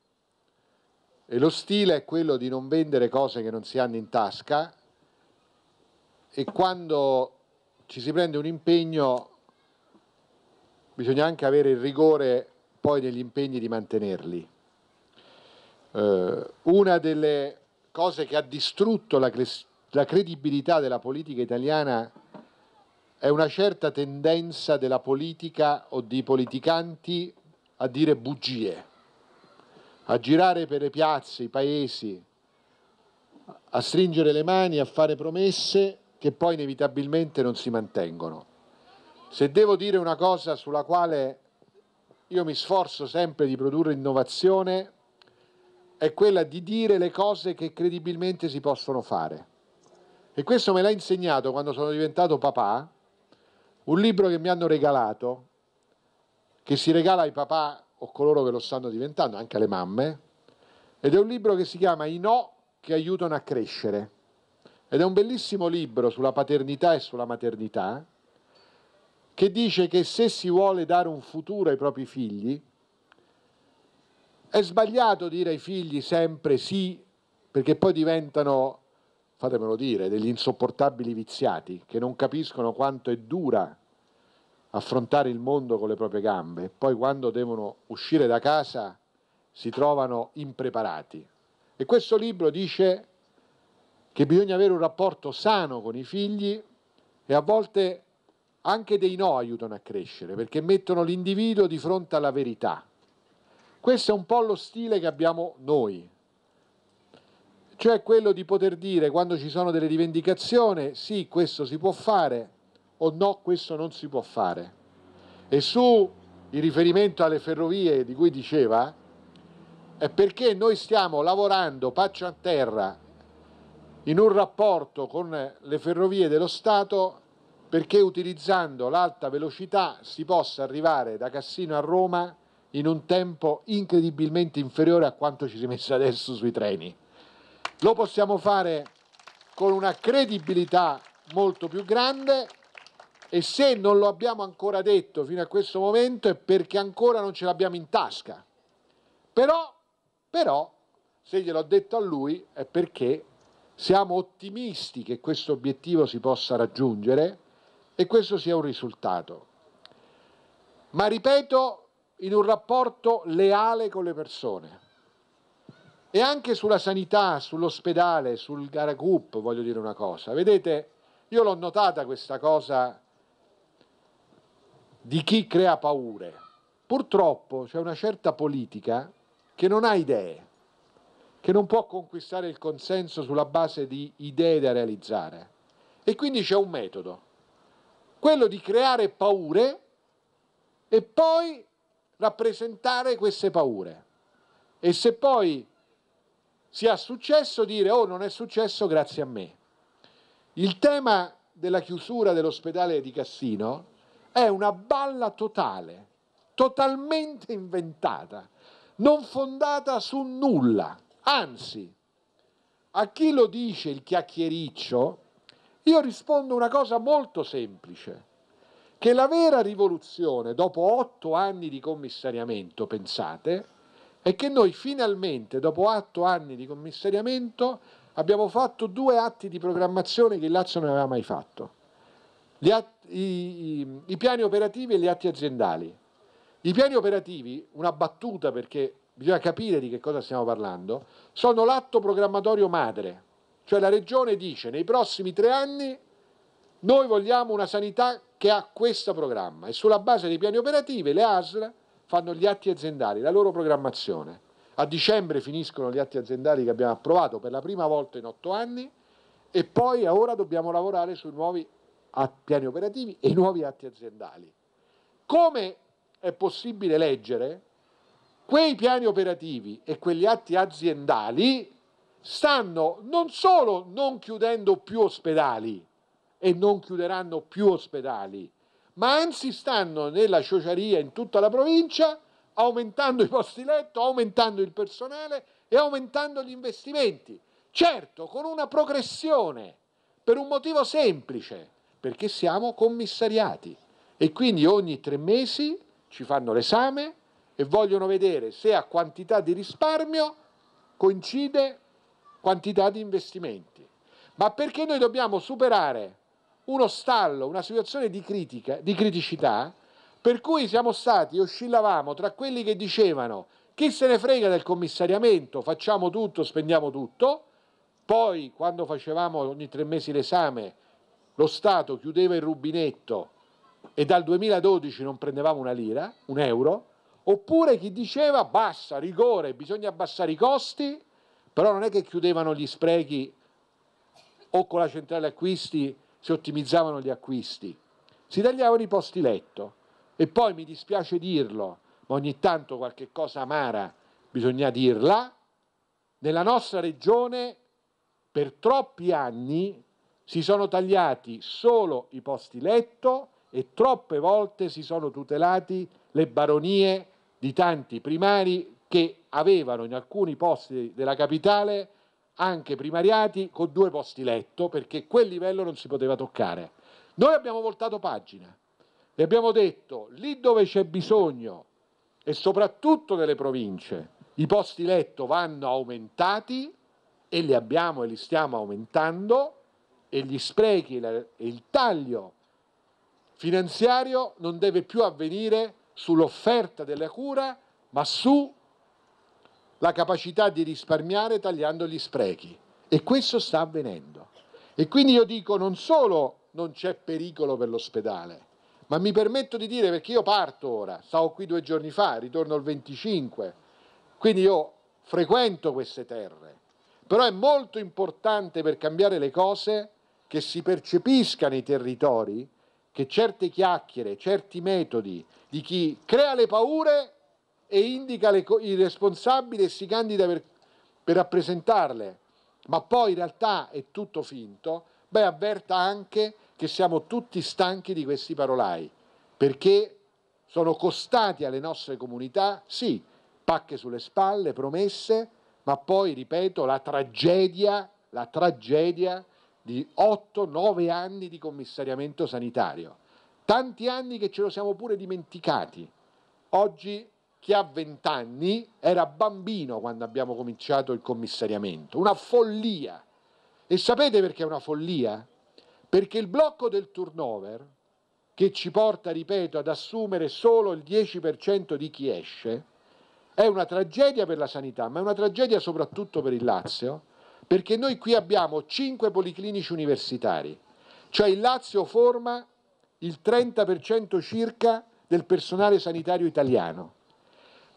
e lo stile è quello di non vendere cose che non si hanno in tasca e quando ci si prende un impegno bisogna anche avere il rigore poi negli impegni di mantenerli. Eh, una delle cose che ha distrutto la, la credibilità della politica italiana è una certa tendenza della politica o dei politicanti a dire bugie a girare per le piazze, i paesi, a stringere le mani, a fare promesse che poi inevitabilmente non si mantengono. Se devo dire una cosa sulla quale io mi sforzo sempre di produrre innovazione, è quella di dire le cose che credibilmente si possono fare. E questo me l'ha insegnato quando sono diventato papà, un libro che mi hanno regalato, che si regala ai papà o coloro che lo stanno diventando, anche alle mamme, ed è un libro che si chiama I no che aiutano a crescere. Ed è un bellissimo libro sulla paternità e sulla maternità che dice che se si vuole dare un futuro ai propri figli, è sbagliato dire ai figli sempre sì, perché poi diventano, fatemelo dire, degli insopportabili viziati che non capiscono quanto è dura affrontare il mondo con le proprie gambe, poi quando devono uscire da casa si trovano impreparati. E questo libro dice che bisogna avere un rapporto sano con i figli e a volte anche dei no aiutano a crescere perché mettono l'individuo di fronte alla verità. Questo è un po' lo stile che abbiamo noi, cioè quello di poter dire quando ci sono delle rivendicazioni, sì, questo si può fare, o no questo non si può fare. E su il riferimento alle ferrovie di cui diceva, è perché noi stiamo lavorando paccia a terra in un rapporto con le ferrovie dello Stato perché utilizzando l'alta velocità si possa arrivare da Cassino a Roma in un tempo incredibilmente inferiore a quanto ci si è messo adesso sui treni. Lo possiamo fare con una credibilità molto più grande e se non lo abbiamo ancora detto fino a questo momento è perché ancora non ce l'abbiamo in tasca. Però, però, se gliel'ho detto a lui è perché siamo ottimisti che questo obiettivo si possa raggiungere e questo sia un risultato. Ma ripeto, in un rapporto leale con le persone. E anche sulla sanità, sull'ospedale, sul gara group, voglio dire una cosa. Vedete, io l'ho notata questa cosa di chi crea paure. Purtroppo c'è una certa politica che non ha idee, che non può conquistare il consenso sulla base di idee da realizzare. E quindi c'è un metodo, quello di creare paure e poi rappresentare queste paure. E se poi si ha successo, dire oh non è successo grazie a me. Il tema della chiusura dell'ospedale di Cassino è una balla totale, totalmente inventata, non fondata su nulla. Anzi, a chi lo dice il chiacchiericcio, io rispondo una cosa molto semplice, che la vera rivoluzione, dopo otto anni di commissariamento, pensate, è che noi finalmente, dopo otto anni di commissariamento, abbiamo fatto due atti di programmazione che il Lazio non aveva mai fatto att- i, i, i piani operativi e gli atti aziendali. I piani operativi, una battuta perché bisogna capire di che cosa stiamo parlando, sono l'atto programmatorio madre, cioè la regione dice nei prossimi tre anni noi vogliamo una sanità che ha questo programma e sulla base dei piani operativi le ASL fanno gli atti aziendali, la loro programmazione. A dicembre finiscono gli atti aziendali che abbiamo approvato per la prima volta in otto anni e poi ora dobbiamo lavorare sui nuovi piani operativi e nuovi atti aziendali. Come è possibile leggere, quei piani operativi e quegli atti aziendali stanno non solo non chiudendo più ospedali e non chiuderanno più ospedali, ma anzi stanno nella sociaria in tutta la provincia aumentando i posti letto, aumentando il personale e aumentando gli investimenti. Certo, con una progressione, per un motivo semplice, perché siamo commissariati e quindi ogni tre mesi ci fanno l'esame e vogliono vedere se a quantità di risparmio coincide quantità di investimenti. Ma perché noi dobbiamo superare uno stallo, una situazione di, critica, di criticità, per cui siamo stati, oscillavamo tra quelli che dicevano chi se ne frega del commissariamento, facciamo tutto, spendiamo tutto, poi quando facevamo ogni tre mesi l'esame lo Stato chiudeva il rubinetto e dal 2012 non prendevamo una lira, un euro, oppure chi diceva basta, rigore, bisogna abbassare i costi, però non è che chiudevano gli sprechi o con la centrale acquisti si ottimizzavano gli acquisti, si tagliavano i posti letto e poi mi dispiace dirlo, ma ogni tanto qualche cosa amara bisogna dirla, nella nostra regione per troppi anni si sono tagliati solo i posti letto e troppe volte si sono tutelati le baronie di tanti primari che avevano in alcuni posti della capitale anche primariati con due posti letto perché quel livello non si poteva toccare. Noi abbiamo voltato pagina e abbiamo detto lì dove c'è bisogno e soprattutto nelle province i posti letto vanno aumentati e li abbiamo e li stiamo aumentando e gli sprechi e il taglio finanziario non deve più avvenire sull'offerta della cura, ma sulla capacità di risparmiare tagliando gli sprechi. E questo sta avvenendo. E quindi io dico non solo non c'è pericolo per l'ospedale, ma mi permetto di dire perché io parto ora, stavo qui due giorni fa, ritorno il 25, quindi io frequento queste terre, però è molto importante per cambiare le cose che si percepisca nei territori che certe chiacchiere, certi metodi di chi crea le paure e indica le, i responsabili e si candida per, per rappresentarle, ma poi in realtà è tutto finto, beh avverta anche che siamo tutti stanchi di questi parolai, perché sono costati alle nostre comunità, sì, pacche sulle spalle, promesse, ma poi, ripeto, la tragedia, la tragedia di 8-9 anni di commissariamento sanitario, tanti anni che ce lo siamo pure dimenticati. Oggi chi ha 20 anni era bambino quando abbiamo cominciato il commissariamento, una follia. E sapete perché è una follia? Perché il blocco del turnover, che ci porta, ripeto, ad assumere solo il 10% di chi esce, è una tragedia per la sanità, ma è una tragedia soprattutto per il Lazio, perché noi qui abbiamo 5 policlinici universitari, cioè il Lazio forma il 30% circa del personale sanitario italiano.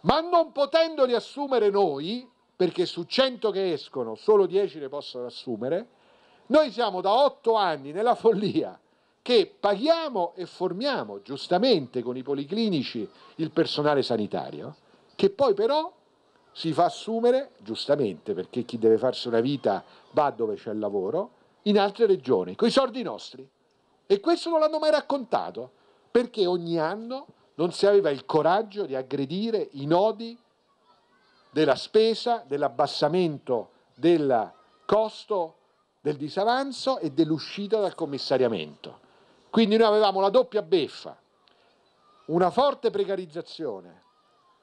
Ma non potendoli assumere noi, perché su 100 che escono solo 10 ne possono assumere, noi siamo da 8 anni nella follia che paghiamo e formiamo giustamente con i policlinici il personale sanitario, che poi però si fa assumere, giustamente, perché chi deve farsi una vita va dove c'è il lavoro, in altre regioni, con i soldi nostri. E questo non l'hanno mai raccontato, perché ogni anno non si aveva il coraggio di aggredire i nodi della spesa, dell'abbassamento del costo del disavanzo e dell'uscita dal commissariamento. Quindi noi avevamo la doppia beffa, una forte precarizzazione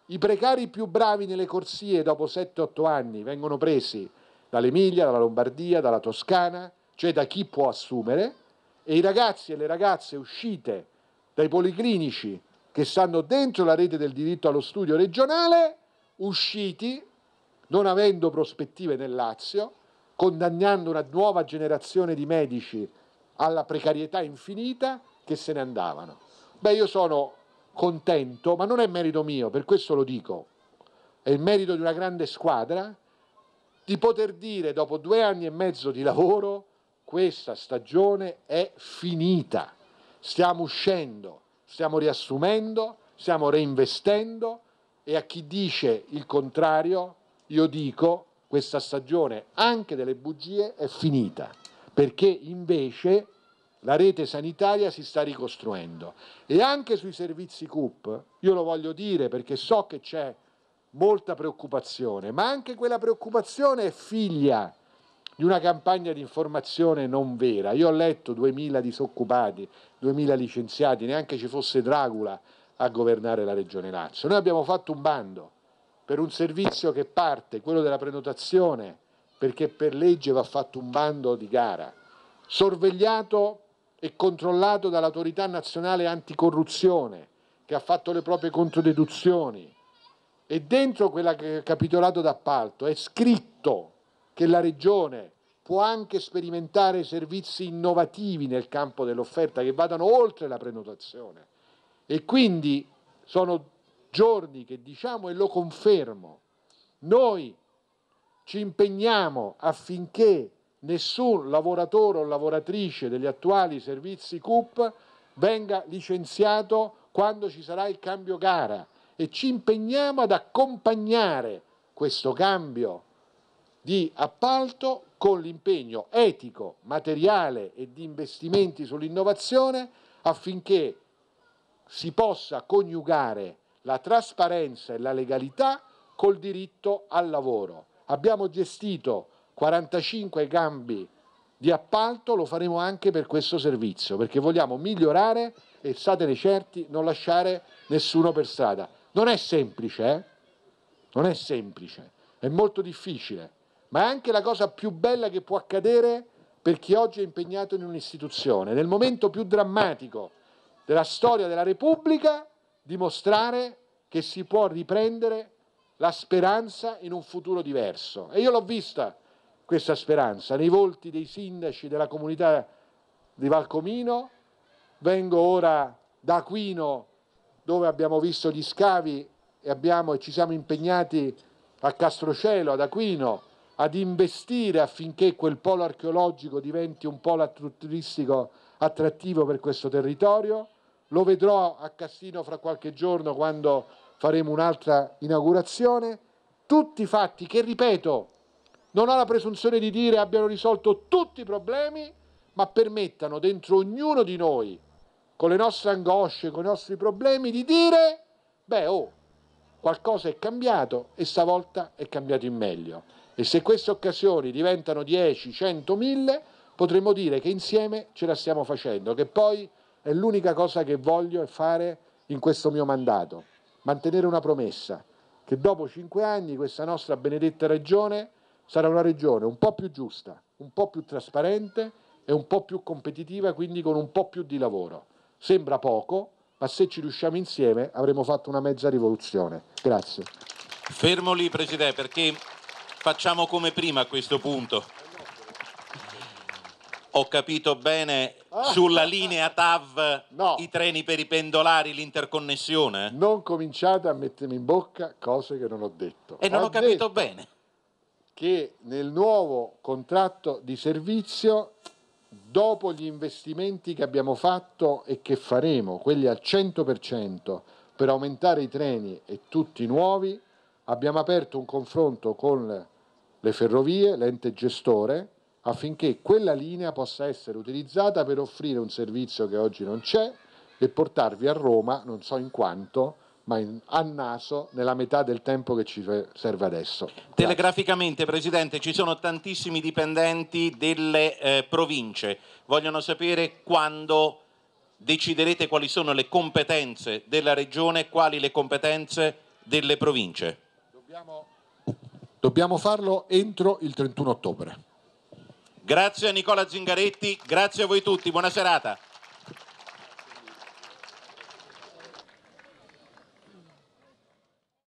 i precari più bravi nelle corsie dopo 7-8 anni vengono presi dall'Emilia, dalla Lombardia, dalla Toscana, cioè da chi può assumere, e i ragazzi e le ragazze uscite dai policlinici che stanno dentro la rete del diritto allo studio regionale, usciti, non avendo prospettive nel Lazio, condannando una nuova generazione di medici alla precarietà infinita che se ne andavano. Beh, io sono contento, ma non è merito mio, per questo lo dico, è il merito di una grande squadra, di poter dire dopo due anni e mezzo di lavoro questa stagione è finita, stiamo uscendo, stiamo riassumendo, stiamo reinvestendo e a chi dice il contrario io dico questa stagione anche delle bugie è finita, perché invece la rete sanitaria si sta ricostruendo e anche sui servizi CUP, io lo voglio dire perché so che c'è molta preoccupazione, ma anche quella preoccupazione è figlia di una campagna di informazione non vera. Io ho letto 2000 disoccupati, 2000 licenziati, neanche ci fosse Dracula a governare la Regione Lazio. Noi abbiamo fatto un bando per un servizio che parte, quello della prenotazione, perché per legge va fatto un bando di gara, sorvegliato e controllato dall'autorità nazionale anticorruzione che ha fatto le proprie controdeduzioni e dentro quel eh, capitolato d'appalto è scritto che la regione può anche sperimentare servizi innovativi nel campo dell'offerta che vadano oltre la prenotazione e quindi sono giorni che diciamo e lo confermo noi ci impegniamo affinché nessun lavoratore o lavoratrice degli attuali servizi CUP venga licenziato quando ci sarà il cambio gara e ci impegniamo ad accompagnare questo cambio di appalto con l'impegno etico, materiale e di investimenti sull'innovazione affinché si possa coniugare la trasparenza e la legalità col diritto al lavoro. Abbiamo gestito 45 cambi di appalto lo faremo anche per questo servizio, perché vogliamo migliorare e statene certi, non lasciare nessuno per strada. Non è semplice, eh? non è semplice, è molto difficile, ma è anche la cosa più bella che può accadere per chi oggi è impegnato in un'istituzione, nel momento più drammatico della storia della Repubblica, dimostrare che si può riprendere la speranza in un futuro diverso. E io l'ho vista questa speranza. Nei volti dei sindaci della comunità di Valcomino, vengo ora da Aquino dove abbiamo visto gli scavi e, abbiamo, e ci siamo impegnati a Castrocelo, ad Aquino, ad investire affinché quel polo archeologico diventi un polo turistico attrattivo per questo territorio. Lo vedrò a Castino fra qualche giorno quando faremo un'altra inaugurazione. Tutti fatti che, ripeto, non ho la presunzione di dire abbiano risolto tutti i problemi, ma permettano dentro ognuno di noi, con le nostre angosce, con i nostri problemi, di dire, beh, oh, qualcosa è cambiato e stavolta è cambiato in meglio. E se queste occasioni diventano 10, 100, 1000, potremmo dire che insieme ce la stiamo facendo, che poi è l'unica cosa che voglio fare in questo mio mandato, mantenere una promessa che dopo 5 anni questa nostra benedetta regione sarà una regione un po' più giusta, un po' più trasparente e un po' più competitiva, quindi con un po' più di lavoro. Sembra poco, ma se ci riusciamo insieme avremo fatto una mezza rivoluzione. Grazie. Fermo lì, Presidente, perché facciamo come prima a questo punto. Ho capito bene ah! sulla linea TAV no. i treni per i pendolari, l'interconnessione? Non cominciate a mettermi in bocca cose che non ho detto. E non ho, ho capito detto. bene che nel nuovo contratto di servizio, dopo gli investimenti che abbiamo fatto e che faremo, quelli al 100% per aumentare i treni e tutti nuovi, abbiamo aperto un confronto con le ferrovie, l'ente gestore, affinché quella linea possa essere utilizzata per offrire un servizio che oggi non c'è e portarvi a Roma, non so in quanto, ma in, a naso nella metà del tempo che ci serve adesso. Grazie. Telegraficamente, Presidente, ci sono tantissimi dipendenti delle eh, province, vogliono sapere quando deciderete quali sono le competenze della Regione e quali le competenze delle province. Dobbiamo, dobbiamo farlo entro il 31 ottobre. Grazie a Nicola Zingaretti, grazie a voi tutti, buona serata.